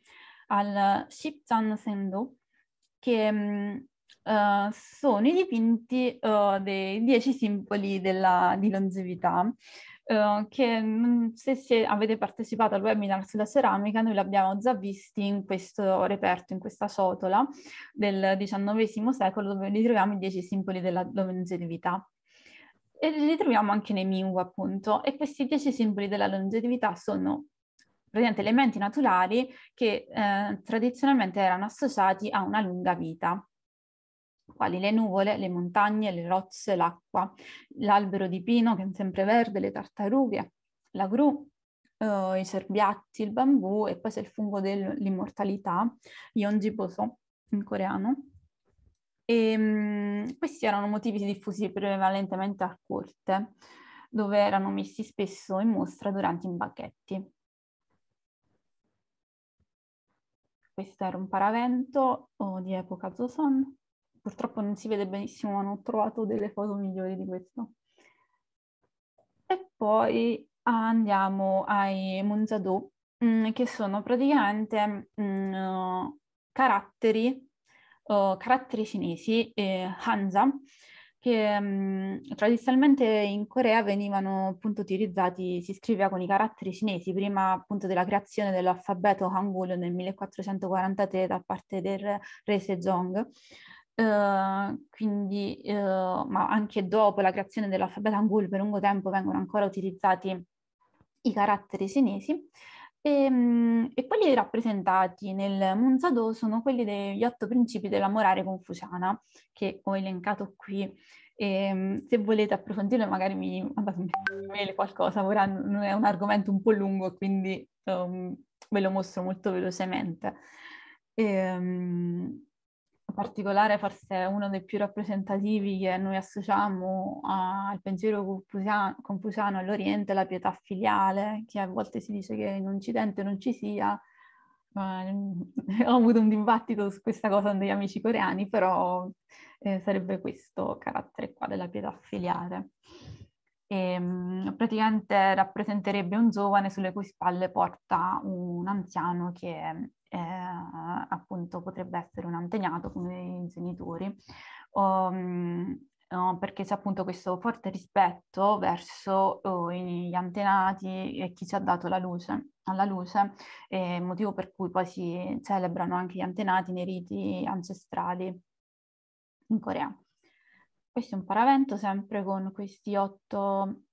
al Shipchan Sendo, che uh, sono i dipinti uh, dei dieci simboli della, di longevità, uh, che mh, mm, se avete partecipato al webinar sulla ceramica, noi l'abbiamo già visti in questo reperto, in questa ciotola del XIX secolo, dove ritroviamo i dieci simboli della longevità e li troviamo anche nei Mingua appunto e questi dieci simboli della longevità sono praticamente elementi naturali che eh, tradizionalmente erano associati a una lunga vita quali le nuvole, le montagne, le rocce, l'acqua, l'albero di pino che è sempre verde, le tartarughe, la gru, eh, i cerbiatti, il bambù e poi c'è il fungo dell'immortalità, Yonjiboso in coreano. E, ehm, mh, questi erano motivi diffusi prevalentemente a corte, dove erano messi spesso in mostra durante i banchetti. Questo era un paravento oh, di epoca Zoson. Purtroppo non si vede benissimo, ma non ho trovato delle foto migliori di questo. E poi ah, andiamo ai Monzadou, mm, che sono praticamente mh, mm, caratteri, uh, caratteri cinesi, eh, Hanza, che mh, mhmm, tradizionalmente in Corea venivano appunto utilizzati, si scriveva con i caratteri cinesi prima appunto della creazione dell'alfabeto Hangul nel 1443 da parte del re Sejong. Uh, quindi, uh, ma anche dopo la creazione dell'alfabeto Hangul per lungo tempo vengono ancora utilizzati i caratteri cinesi. E, ehm, e, quelli rappresentati nel Monzadò sono quelli degli otto principi della morale confuciana, che ho elencato qui. E, ehm, se volete approfondirlo, magari mi mandate un'email qualcosa, ora è un argomento un po' lungo, quindi um, ve lo mostro molto velocemente. E, um, particolare forse uno dei più rappresentativi che noi associamo al pensiero confusiano, confusiano all'Oriente, la pietà filiale, che a volte si dice che in Occidente non ci sia. Eh, ho avuto un dibattito su questa cosa con degli amici coreani, però eh, sarebbe questo carattere qua della pietà filiale. E, ehm, praticamente rappresenterebbe un giovane sulle cui spalle porta un anziano che eh, appunto potrebbe essere un antenato come i genitori, um, no, perché c'è appunto questo forte rispetto verso oh, gli antenati e chi ci ha dato la luce, alla luce, eh, motivo per cui poi si celebrano anche gli antenati nei riti ancestrali in Corea. Questo è un paravento sempre con questi otto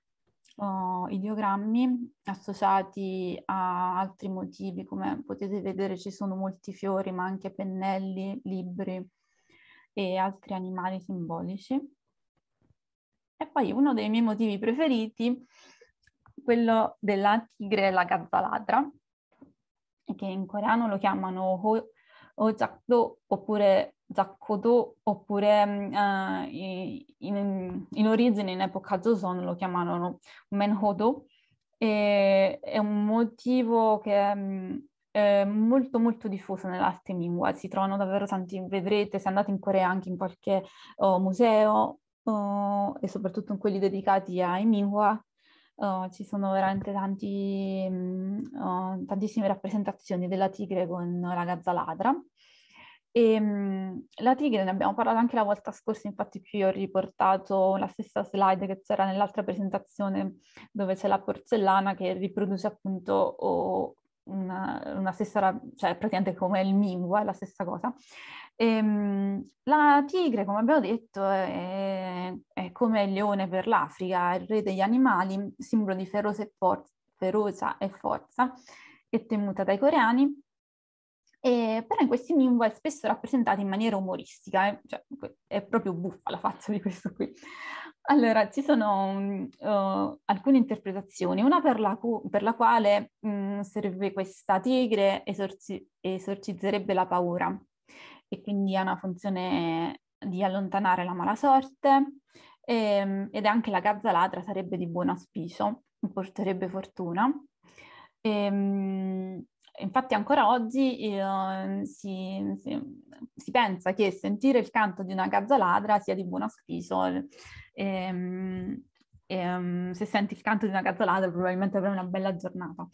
uh, ideogrammi associati a altri motivi, come potete vedere ci sono molti fiori, ma anche pennelli, libri e altri animali simbolici. E poi uno dei miei motivi preferiti, quello della tigre e la gazzaladra, che in coreano lo chiamano ho, ho oppure Giacodo, oppure mm, eh, in, in, origine, in epoca Joseon, lo chiamavano Menhodo, e è un motivo che mh, mm, è molto molto diffuso nell'arte lingua, si trovano davvero tanti, vedrete se andate in Corea anche in qualche oh, museo oh, e soprattutto in quelli dedicati ai Minhwa, oh, ci sono veramente tanti, mh, mm, tantissime rappresentazioni della tigre con la gazza ladra. E, ehm, mh, la tigre, ne abbiamo parlato anche la volta scorsa, infatti qui ho riportato la stessa slide che c'era nell'altra presentazione dove c'è la porcellana che riproduce appunto oh, una, una, stessa, cioè praticamente come il mingua, è la stessa cosa. E, ehm, mh, la tigre, come abbiamo detto, è, è come il leone per l'Africa, il re degli animali, simbolo di feroce e ferocia e forza, è temuta dai coreani eh, però in questi meme è spesso rappresentata in maniera umoristica, eh? cioè, è proprio buffa la faccia di questo qui. Allora, ci sono uh, alcune interpretazioni, una per la, cu- per la quale um, serve questa tigre esorci- esorcizzerebbe la paura e quindi ha una funzione di allontanare la mala sorte ehm, ed anche la gazza ladra sarebbe di buon auspicio, porterebbe fortuna. Ehm, Infatti ancora oggi eh, si, si, si, pensa che sentire il canto di una gazza ladra sia di buon auspicio. E, ehm, e, ehm, se senti il canto di una gazza ladra probabilmente avrai una bella giornata.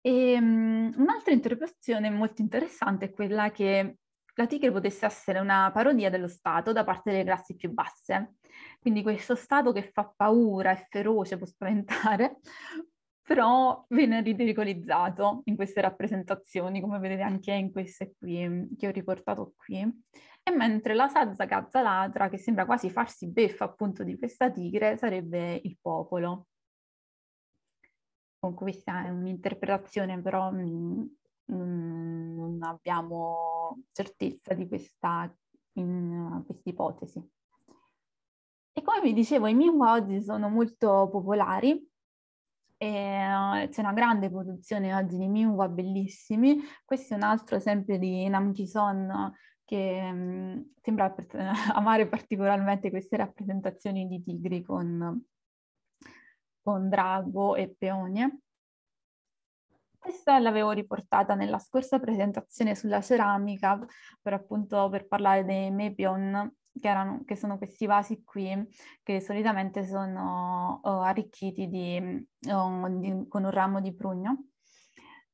E, ehm, un'altra interpretazione molto interessante è quella che la tigre potesse essere una parodia dello Stato da parte delle classi più basse. Quindi questo Stato che fa paura, è feroce, può spaventare, però viene ridicolizzato in queste rappresentazioni, come vedete anche in queste qui che ho riportato qui. E mentre la Sazza Gazzalatra, che sembra quasi farsi beffa appunto di questa tigre, sarebbe il popolo. Con questa è un'interpretazione, però mh, mh, non abbiamo certezza di questa, in, uh, ipotesi. E come vi dicevo, i Miwod sono molto popolari e eh, c'è una grande produzione oggi di Mingua bellissimi. Questo è un altro esempio di Namkison che mh, mm, sembra amare particolarmente queste rappresentazioni di tigri con, con drago e peonie. Questa l'avevo riportata nella scorsa presentazione sulla ceramica, per appunto per parlare dei Mepion che, erano, che sono questi vasi qui, che solitamente sono oh, arricchiti di, oh, di, con un ramo di prugno.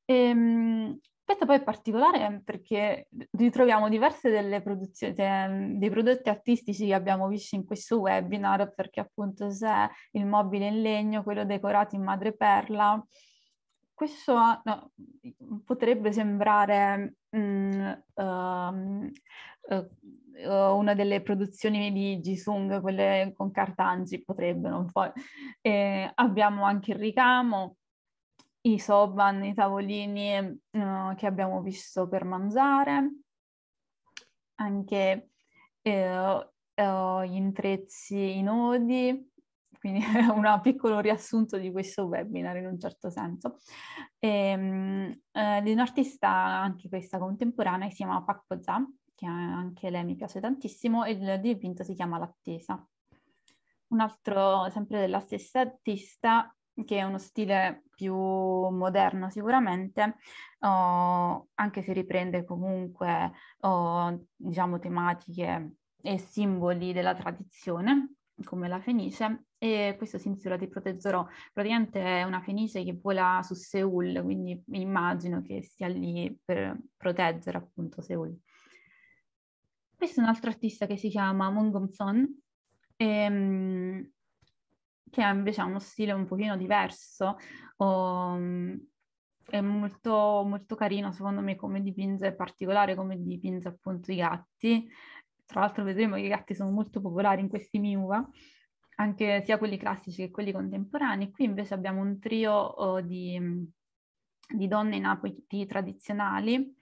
E, ehm, questo poi è particolare perché ritroviamo diverse delle produzioni, cioè, dei prodotti artistici che abbiamo visto in questo webinar, perché appunto c'è il mobile in legno, quello decorato in madreperla, questo no, potrebbe sembrare mh, uh, uh, eh, una delle produzioni di Jisung, quelle con Cartangi, potrebbero poi. Eh, abbiamo anche il ricamo, i soban, i tavolini eh, che abbiamo visto per mangiare, anche eh, eh gli intrezzi, i nodi, quindi è un piccolo riassunto di questo webinar in un certo senso, e, ehm, eh, di un'artista anche questa contemporanea si chiama Pak Poza, che anche lei mi piace tantissimo, e il dipinto si chiama L'attesa. Un altro, sempre della stessa artista, che è uno stile più moderno sicuramente, oh, anche se riprende comunque oh, diciamo, tematiche e simboli della tradizione, come la fenice, e questo si intitola Ti proteggerò. Praticamente è una fenice che vola su Seul, quindi immagino che sia lì per proteggere appunto Seul. Questo è un altro artista che si chiama Mongom Son, ehm, che ha invece uno stile un pochino diverso, oh, è molto, molto carino secondo me come dipinge, è particolare come dipinge appunto i gatti. Tra l'altro vedremo che i gatti sono molto popolari in questi Miuva, anche sia quelli classici che quelli contemporanei. Qui invece abbiamo un trio oh, di, di, donne in abiti tradizionali,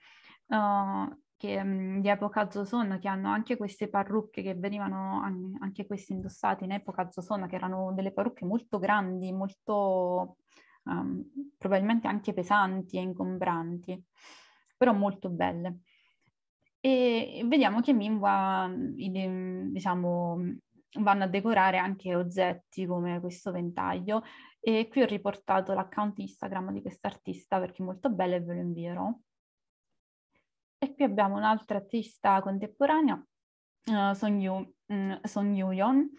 eh, che, mh, mhmm, di Epoca Zozon che hanno anche queste parrucche che venivano an- anche queste indossate in Epoca Zozon, che erano delle parrucche molto grandi, molto um, probabilmente anche pesanti e ingombranti, però molto belle. E vediamo che Minwa, diciamo, vanno a decorare anche oggetti come questo ventaglio e qui ho riportato l'account Instagram di quest'artista perché è molto bello e ve lo invierò. E qui abbiamo un'altra artista contemporanea, uh, Son, Yu, mm, Yuyon,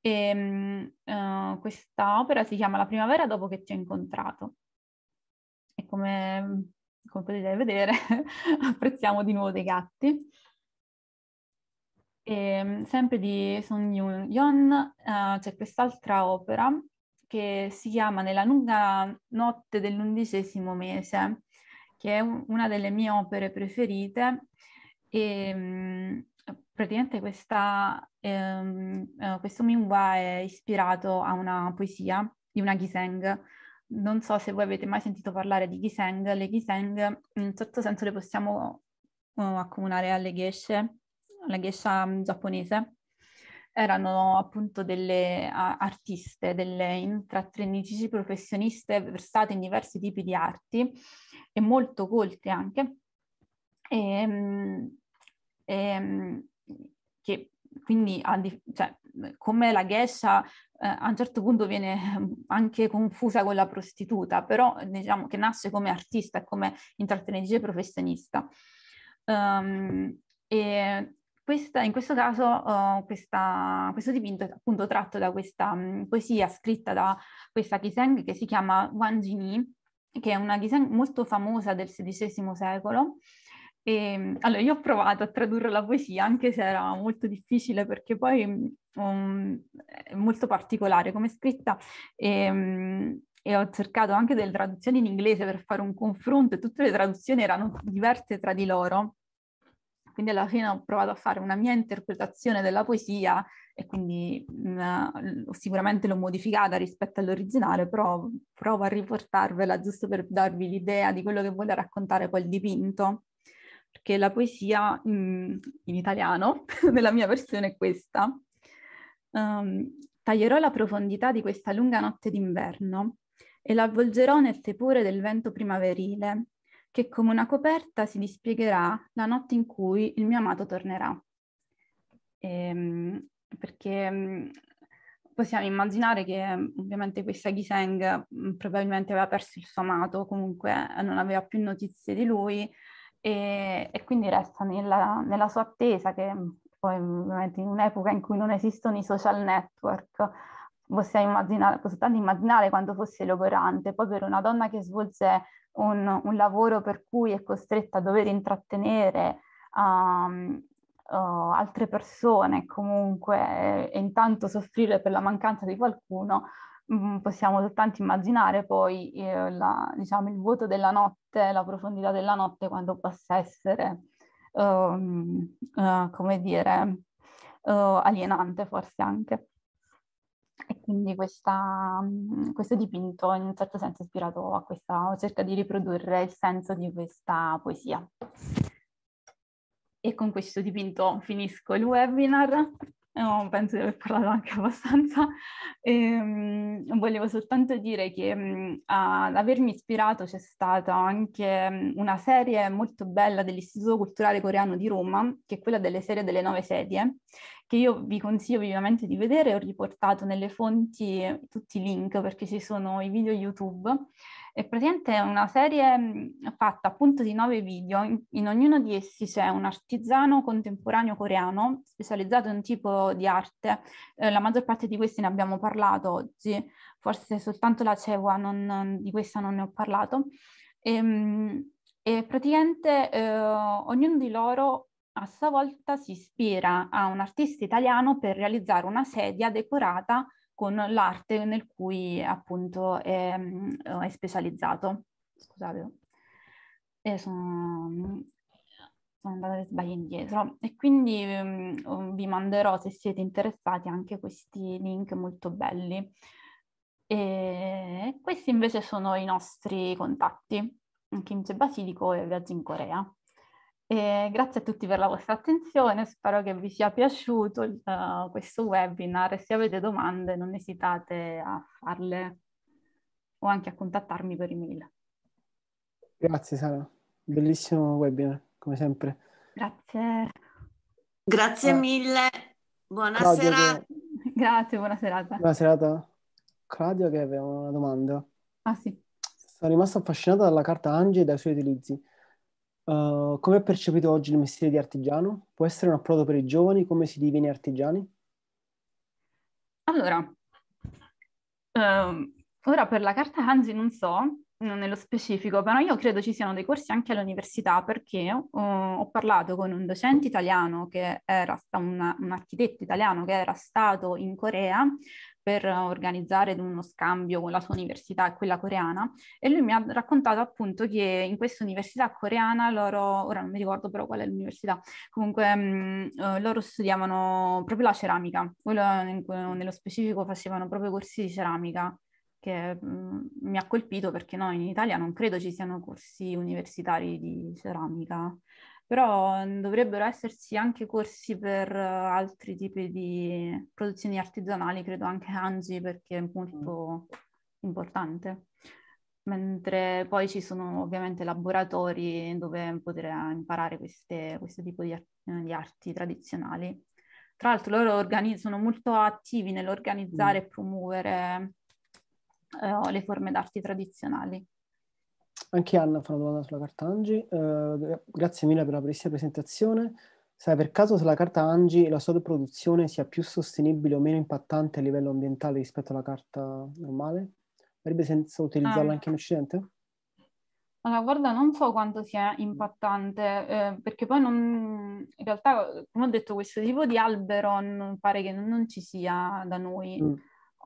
e ehm, uh, eh, questa opera si chiama La primavera dopo che ti ho incontrato. E come, come potete vedere apprezziamo di nuovo dei gatti. E, ehm, sempre di Son yun uh, eh, c'è quest'altra opera che si chiama Nella lunga notte dell'undicesimo mese che è un, una delle mie opere preferite e ehm, praticamente questa, ehm, eh, questo Mingua è ispirato a una poesia di una Giseng. Non so se voi avete mai sentito parlare di Giseng, le Giseng in un certo senso le possiamo uh, accomunare alle geshe, alla gesha mm, giapponese, erano appunto delle artiste, delle intrattenitrici professioniste versate in diversi tipi di arti e molto colte anche, e, ehm, e, ehm, che quindi cioè, come la geisha eh, a un certo punto viene anche confusa con la prostituta, però diciamo che nasce come artista e come intrattenitrice professionista. Um, e questa, in questo caso uh, questa, questo dipinto è appunto tratto da questa um, poesia scritta da questa Kiseng che si chiama Wang Jini, che è una Kiseng molto famosa del XVI secolo. E, ehm, allora, io ho provato a tradurre la poesia, anche se era molto difficile perché poi um, è molto particolare come scritta. E, um, e ho cercato anche delle traduzioni in inglese per fare un confronto e tutte le traduzioni erano diverse tra di loro quindi alla fine ho provato a fare una mia interpretazione della poesia e quindi mh, mm, sicuramente l'ho modificata rispetto all'originale, però provo a riportarvela giusto per darvi l'idea di quello che vuole raccontare poi il dipinto. Perché la poesia in, mm, in italiano, nella mia versione, è questa. Um, taglierò la profondità di questa lunga notte d'inverno e la avvolgerò nel tepore del vento primaverile che come una coperta si dispiegherà la notte in cui il mio amato tornerà. Ehm, perché mm, possiamo immaginare che mm, ovviamente questa Giseng mm, probabilmente aveva perso il suo amato, comunque eh, non aveva più notizie di lui e, e quindi resta nella, nella, sua attesa che poi ovviamente in un'epoca in cui non esistono i social network possiamo immaginare, soltanto immaginare quanto fosse logorante. Poi per una donna che svolge un, un lavoro per cui è costretta a dover intrattenere um, uh, altre persone comunque eh, e intanto soffrire per la mancanza di qualcuno, mh, mm, possiamo soltanto immaginare poi eh, la, diciamo, il vuoto della notte, la profondità della notte quando possa essere, um, uh, come dire, uh, alienante forse anche. E quindi questa, mm, questo dipinto in un certo senso è ispirato a questa, cerca di riprodurre il senso di questa poesia. E con questo dipinto finisco il webinar. Eh, no, penso di aver parlato anche abbastanza. E, ehm, volevo soltanto dire che mh, mm, ad avermi ispirato c'è stata anche mh, mm, una serie molto bella dell'Istituto Culturale Coreano di Roma, che è quella delle serie delle nove sedie, che io vi consiglio vivamente di vedere. Ho riportato nelle fonti tutti i link perché ci sono i video YouTube è presente una serie mm, fatta appunto di nove video, in, in ognuno di essi c'è un artigiano contemporaneo coreano specializzato in un tipo di arte, eh, la maggior parte di questi ne abbiamo parlato oggi, forse soltanto la Cewa non, di questa non ne ho parlato, e, ehm, e praticamente eh, ognuno di loro a sua volta si ispira a un artista italiano per realizzare una sedia decorata con l'arte nel cui appunto è, mm, è specializzato. Scusate, e sono, mm, sono andata sbaglio indietro e quindi um, vi manderò se siete interessati anche questi link molto belli. E questi invece sono i nostri contatti, Kimce Basilico e Viaggi in Corea. E grazie a tutti per la vostra attenzione, spero che vi sia piaciuto uh, questo webinar e se avete domande non esitate a farle o anche a contattarmi per email. Grazie Sara, bellissimo webinar come sempre. Grazie. Grazie allora. mille, buona Claudio serata. Che... Grazie, buona serata. Buona serata. Claudio che aveva una domanda. Ah sì. Sono rimasto affascinato dalla carta Angie e dai suoi utilizzi. Eh, come è percepito oggi il mestiere di artigiano? Può essere un approdo per i giovani? Come si diviene artigiani? Allora, um, ora per la carta Hanzi non so nello specifico, però io credo ci siano dei corsi anche all'università perché uh, ho parlato con un docente italiano che era sta, un architetto italiano che era stato in Corea per organizzare uno scambio con la sua università, e quella coreana, e lui mi ha raccontato appunto che in questa università coreana loro, ora non mi ricordo però qual è l'università, comunque mh, mm, eh, loro studiavano proprio la ceramica, quello, nello specifico facevano proprio corsi di ceramica che mh, mm, mi ha colpito perché noi in Italia non credo ci siano corsi universitari di ceramica però mm, dovrebbero essersi anche corsi per eh, altri tipi di produzioni artigianali, credo anche Hanji perché è mm. molto importante. Mentre poi ci sono ovviamente laboratori dove poter eh, imparare queste, questo tipo di, eh, di arti tradizionali. Tra l'altro loro organizz- sono molto attivi nell'organizzare mm. e promuovere eh, le forme d'arti tradizionali. Anche Anna fa una domanda sulla carta Angi. Uh, eh, grazie mille per la prestissima presentazione. Sai per caso se la carta Angi e la sua produzione sia più sostenibile o meno impattante a livello ambientale rispetto alla carta normale? Avrebbe senso utilizzarla ah. anche in Occidente? Allora, guarda, non so quanto sia impattante, eh, perché poi non, in realtà, come ho detto, questo tipo di albero non pare che non ci sia da noi. Mm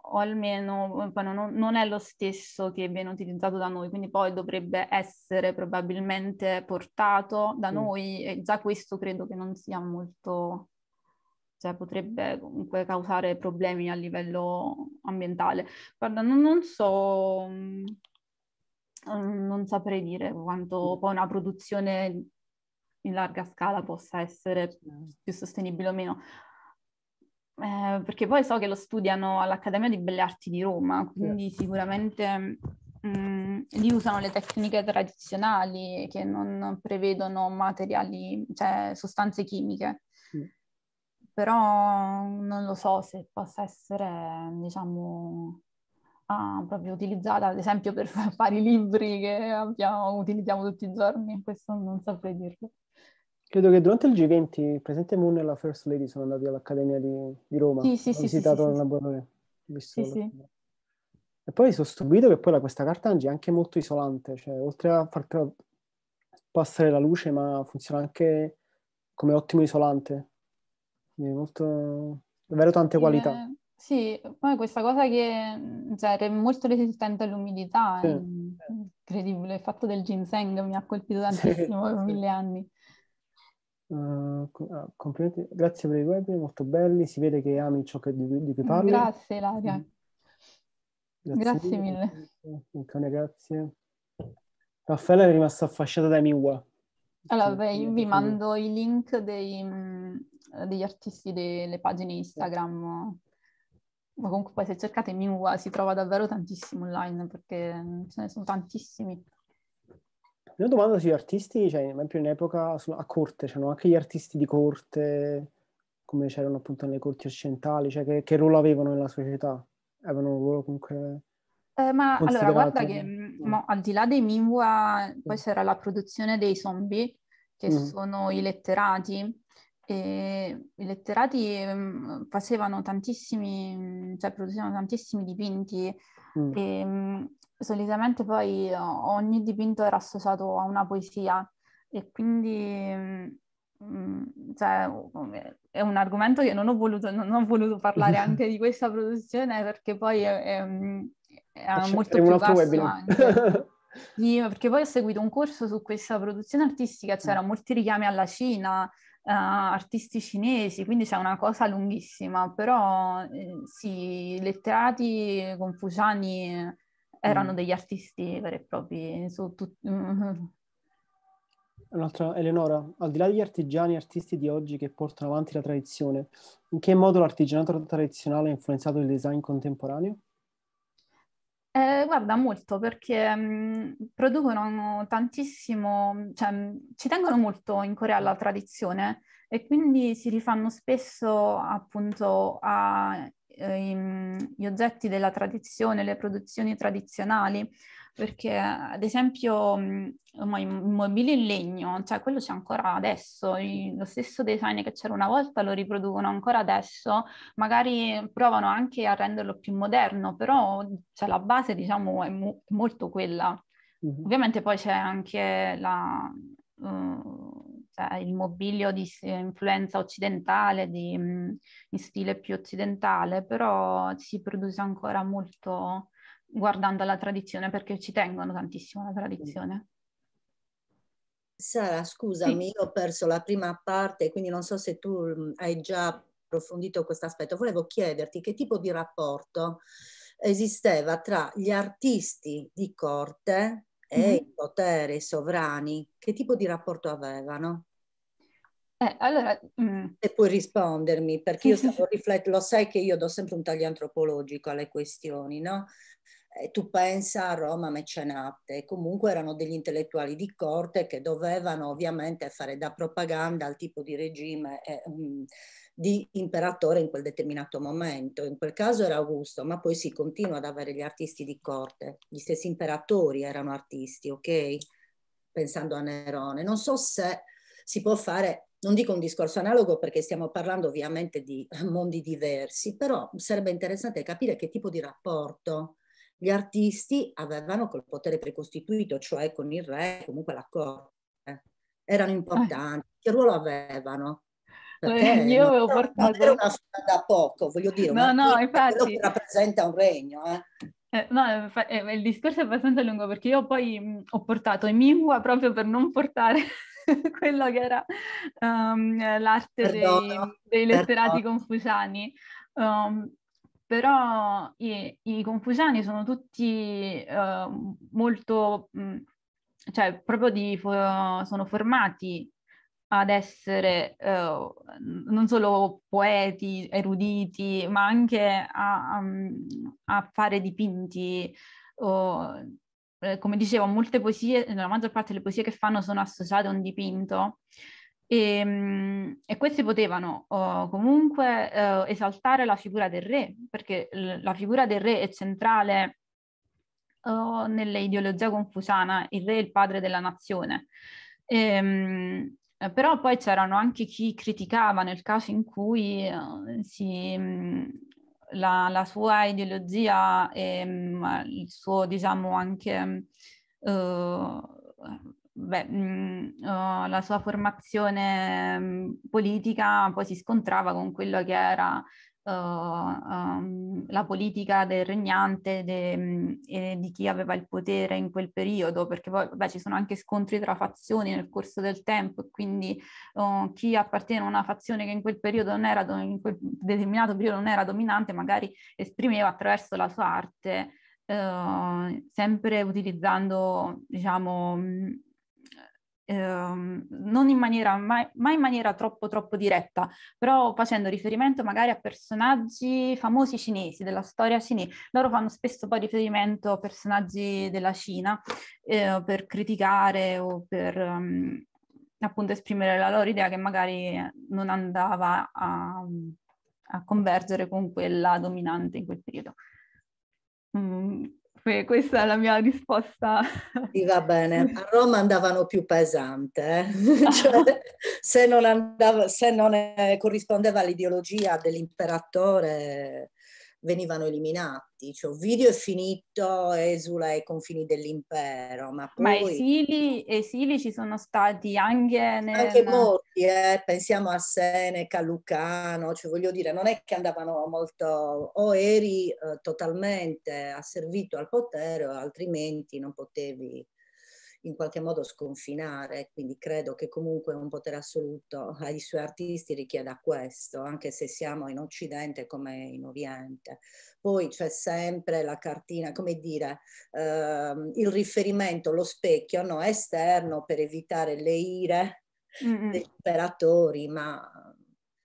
o almeno eh, non, non, è lo stesso che viene utilizzato da noi, quindi poi dovrebbe essere probabilmente portato da mm. noi e già questo credo che non sia molto, cioè potrebbe comunque causare problemi a livello ambientale. Guarda, non, non so, mm, mm, non saprei dire quanto mm. poi una produzione in larga scala possa essere certo. più sostenibile o meno eh, perché poi so che lo studiano all'Accademia di Belle Arti di Roma, quindi certo. sicuramente mh, lì usano le tecniche tradizionali che non prevedono materiali, cioè sostanze chimiche. Mm. Però non lo so se possa essere, diciamo, ah, proprio utilizzata, ad esempio, per fare i libri che abbiamo, utilizziamo tutti i giorni, questo non saprei dirlo. Credo che durante il G20 il Presidente Moon e la First Lady sono andati all'Accademia di, di Roma. Sì, sì, sì. visitato sì, sì, laboratorio. Sì, sì. E poi sono stupito che poi questa carta cartangine è anche molto isolante, cioè oltre a far passare la luce, ma funziona anche come ottimo isolante. Quindi molto... davvero tante qualità. Eh, sì, poi questa cosa che cioè, è molto resistente all'umidità, sì. è incredibile. Il fatto del ginseng mi ha colpito tantissimo per mille anni. Uh, complimenti. Grazie per i web, molto belli. Si vede che ami ciò che, di, di cui parli. Grazie, Ilaria. Mm. Grazie, grazie mille. mille. Grazie. Raffaella è rimasta affascinata da Miwa. Allora, beh, io vi mando i link dei, mm, degli artisti delle pagine Instagram. Ma comunque poi se cercate Miwa si trova davvero tantissimo online perché mm, ce ne sono tantissimi. Una domanda sugli artisti, cioè, ad esempio in epoca a corte c'erano anche gli artisti di corte, come c'erano appunto nelle corti occidentali, cioè che, che ruolo avevano nella società? Avevano un ruolo comunque... Eh, ma allora guarda che mm, mm. mo, al di là dei Minwa poi c'era la produzione dei zombie, che mm. sono i letterati, e i letterati mm, facevano tantissimi, cioè producevano tantissimi dipinti mm. e, solitamente poi ogni dipinto era associato a una poesia e quindi mm, cioè, è un argomento che non ho voluto, non ho voluto parlare anche di questa produzione perché poi è, è, mm, è molto è più vasto anche. Sì, perché poi ho seguito un corso su questa produzione artistica, c'erano mm. molti richiami alla Cina, uh, artisti cinesi, quindi c'è una cosa lunghissima, però eh, sì, letterati confuciani erano mm. degli artisti veri e propri su tutti... Un'altra, Eleonora, al di là degli artigiani e artisti di oggi che portano avanti la tradizione, in che modo l'artigianato tradizionale ha influenzato il design contemporaneo? Eh, guarda, molto, perché mh, mm, producono tantissimo, cioè mh, mm, ci tengono molto in Corea alla tradizione e quindi si rifanno spesso appunto a Ehm, gli oggetti della tradizione, le produzioni tradizionali, perché ad esempio mm, i mobili in legno, cioè quello c'è ancora adesso, lo stesso design che c'era una volta lo riproducono ancora adesso, magari provano anche a renderlo più moderno, però cioè, la base diciamo è mo- molto quella. Mm-hmm. Ovviamente poi c'è anche la... Uh, cioè il mobilio di influenza occidentale, di, mm, in stile più occidentale, però si produce ancora molto guardando alla tradizione perché ci tengono tantissimo alla tradizione. Sara, scusami, sì. ho perso la prima parte, quindi non so se tu mm, hai già approfondito questo aspetto. Volevo chiederti che tipo di rapporto esisteva tra gli artisti di corte e mm. Mm-hmm. i poteri sovrani, che tipo di rapporto avevano? Eh, allora, mm. E puoi rispondermi, perché io stavo riflettendo, lo sai che io do sempre un taglio antropologico alle questioni, no? E eh, tu pensa a Roma Mecenate, comunque erano degli intellettuali di corte che dovevano ovviamente fare da propaganda al tipo di regime eh, mm, di imperatore in quel determinato momento. In quel caso era Augusto, ma poi si continua ad avere gli artisti di corte, gli stessi imperatori erano artisti, ok? Pensando a Nerone. Non so se si può fare non dico un discorso analogo perché stiamo parlando ovviamente di mondi diversi, però sarebbe interessante capire che tipo di rapporto gli artisti avevano col potere precostituito, cioè con il re, comunque la corte, eh. erano eh. importanti, che ruolo avevano? Eh, perché io avevo portato... Non era una storia da poco, voglio dire, no, no, infatti... rappresenta un regno, eh. no, il discorso è abbastanza lungo perché io poi mm, ho portato i Mingua proprio per non portare quello che era um, l'arte perdono, dei, dei letterati perdono. confuciani. Um, però i, i confuciani sono tutti eh, molto, mh, mm, cioè proprio di, sono formati ad essere eh, non solo poeti, eruditi, ma anche a, a, a fare dipinti. O, eh, come dicevo, molte poesie, la maggior parte delle poesie che fanno sono associate a un dipinto. E, ehm, e questi potevano oh, comunque eh, esaltare la figura del re, perché l- la figura del re è centrale oh, nell'ideologia confusana, il re è il padre della nazione. E, ehm, eh, però poi c'erano anche chi criticava nel caso in cui eh, si, mm, la, la, sua ideologia e mm, il suo, diciamo, anche mm, eh, beh, mh, uh, la sua formazione mh, politica poi si scontrava con quello che era uh, um, la politica del regnante de, mh, e di chi aveva il potere in quel periodo, perché poi vabbè, ci sono anche scontri tra fazioni nel corso del tempo, e quindi uh, chi appartiene a una fazione che in quel periodo non era, do- in quel determinato periodo non era dominante, magari esprimeva attraverso la sua arte Uh, sempre utilizzando diciamo, Ehm, non in maniera, mai, mai in maniera troppo troppo diretta, però facendo riferimento magari a personaggi famosi cinesi, della storia cinese. Loro fanno spesso poi riferimento a personaggi della Cina eh, per criticare o per... Um, appunto esprimere la loro idea che magari non andava a, a convergere con quella dominante in quel periodo. Mm, scarpe, questa è la mia risposta. Sì, va bene, a Roma andavano più pesante, eh? cioè, se non, andava, se non eh, corrispondeva all'ideologia dell'imperatore venivano eliminati, cioè video è finito, esula ai confini dell'impero, ma poi... Ma esili, esili ci sono stati anche... Nel... Anche molti, eh? pensiamo a Seneca, Lucano, cioè voglio dire, non è che andavano molto, o eri eh, totalmente asservito al potere, altrimenti non potevi in qualche modo sconfinare, quindi credo che comunque un potere assoluto ai suoi artisti richieda questo, anche se siamo in Occidente come in Oriente. Poi c'è sempre la cartina, come dire, ehm, il riferimento, lo specchio no? esterno per evitare le ire mm-hmm. degli operatori, ma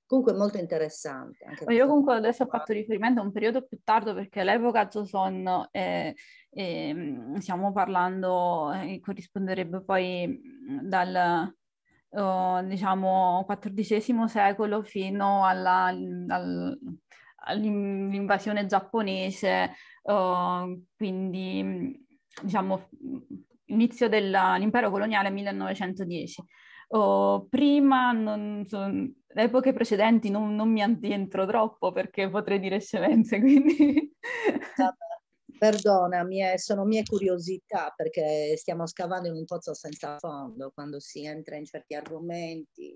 comunque molto interessante. io comunque adesso ho fatto riferimento a un periodo più tardo perché l'epoca Zoson, eh, eh, stiamo parlando, eh, corrisponderebbe poi mm, dal oh, diciamo XIV secolo fino alla, al, all'invasione giapponese, oh, quindi mm, diciamo inizio dell'impero coloniale 1910 o prima, non so, le epoche precedenti non, non mi addentro troppo perché potrei dire scemenze, quindi... Perdona, eh, sono mie curiosità perché stiamo scavando in un pozzo senza fondo quando si entra in certi argomenti.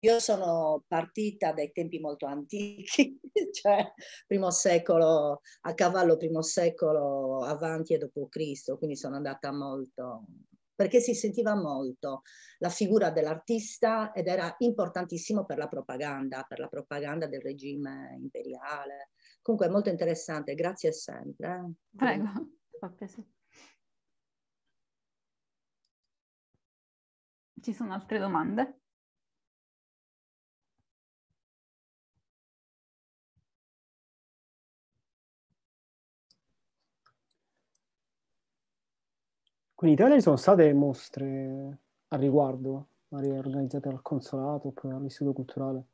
Io sono partita dai tempi molto antichi, cioè primo secolo, a cavallo primo secolo avanti e dopo Cristo, quindi sono andata molto perché si sentiva molto la figura dell'artista ed era importantissimo per la propaganda, per la propaganda del regime imperiale. Comunque è molto interessante, grazie sempre. Eh. Prego, fa piacere. Ci sono altre domande? in Italia ci sono state mostre a riguardo, magari organizzate al consolato oppure all'istituto culturale?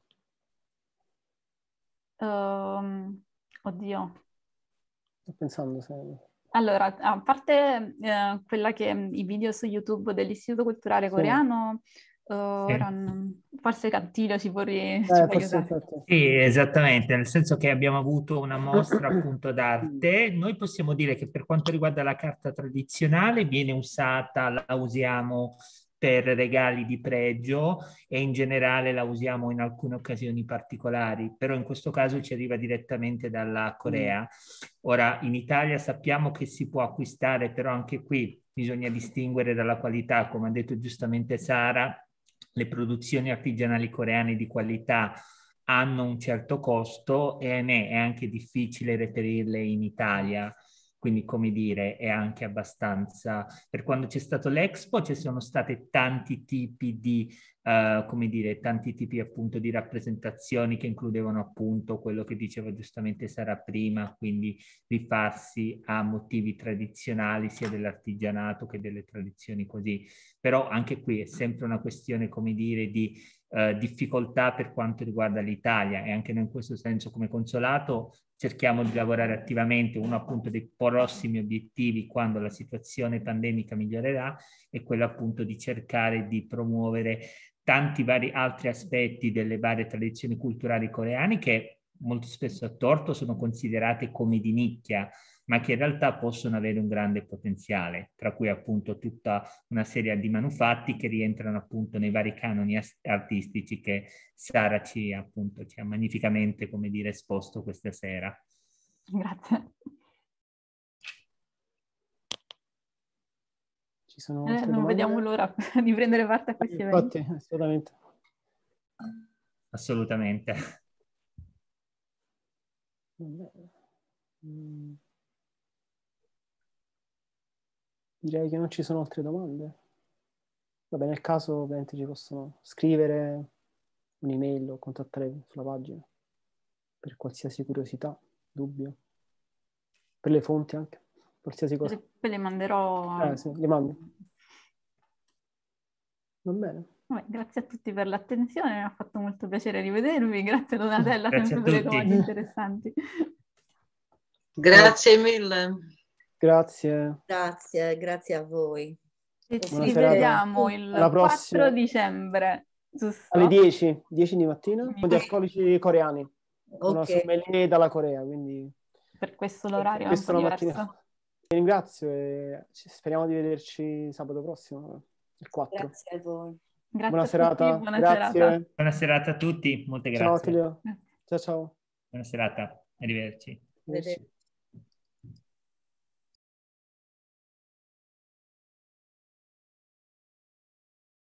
Um, oddio. Sto pensando se... Allora, a parte eh, quella che i video su YouTube dell'Istituto Culturale Coreano sì. Uh, sì. forse Cattilia si vorrebbe. Eh, sì, esattamente, nel senso che abbiamo avuto una mostra appunto d'arte. Noi possiamo dire che per quanto riguarda la carta tradizionale viene usata, la usiamo per regali di pregio e in generale la usiamo in alcune occasioni particolari, però in questo caso ci arriva direttamente dalla mm. Corea. Ora in Italia sappiamo che si può acquistare, però anche qui bisogna distinguere dalla qualità, come ha detto giustamente Sara, le produzioni artigianali coreane di qualità hanno un certo costo e ahimè, è anche difficile reperirle in Italia quindi come dire è anche abbastanza... Per quando c'è stato l'Expo ci sono stati tanti tipi di, uh, come dire, tanti tipi appunto di rappresentazioni che includevano appunto quello che diceva giustamente Sara prima, quindi rifarsi a motivi tradizionali sia dell'artigianato che delle tradizioni così. Però anche qui è sempre una questione, come dire, di eh, difficoltà per quanto riguarda l'Italia e anche noi in questo senso come consolato cerchiamo di lavorare attivamente, uno appunto dei prossimi obiettivi quando la situazione pandemica migliorerà è quello appunto di cercare di promuovere tanti vari altri aspetti delle varie tradizioni culturali coreane che molto spesso a torto sono considerate come di nicchia, ma che in realtà possono avere un grande potenziale, tra cui appunto tutta una serie di manufatti che rientrano appunto nei vari canoni artistici che Sara ci, appunto, ci ha magnificamente, come dire, esposto questa sera. Grazie. Ci sono eh, non domande? vediamo l'ora di prendere parte a questi Infatti, eventi. Assolutamente. Assolutamente. Mm. direi che non ci sono altre domande. Vabbè, nel caso ovviamente ci possono scrivere un'email o contattare sulla pagina per qualsiasi curiosità, dubbio, per le fonti anche, qualsiasi cosa. Poi le manderò. Eh, sì, le mando. Va bene. Vabbè, grazie a tutti per l'attenzione, mi ha fatto molto piacere rivedervi, grazie Donatella grazie sempre per le domande interessanti. Grazie mille. Grazie. Grazie, grazie a voi. ci vediamo il 4 dicembre. Giusto? Alle 10, 10 di mattina, okay. con gli alcolici coreani. Okay. Una sommelier dalla Corea, quindi... Per questo l'orario per questo è un po' Vi ringrazio e speriamo di vederci sabato prossimo, il 4. Grazie a voi. Grazie buona a serata. Tutti, buona grazie. serata. Buona serata a tutti, molte grazie. Ciao Attilio. Ciao ciao. Buona serata, arrivederci. arrivederci.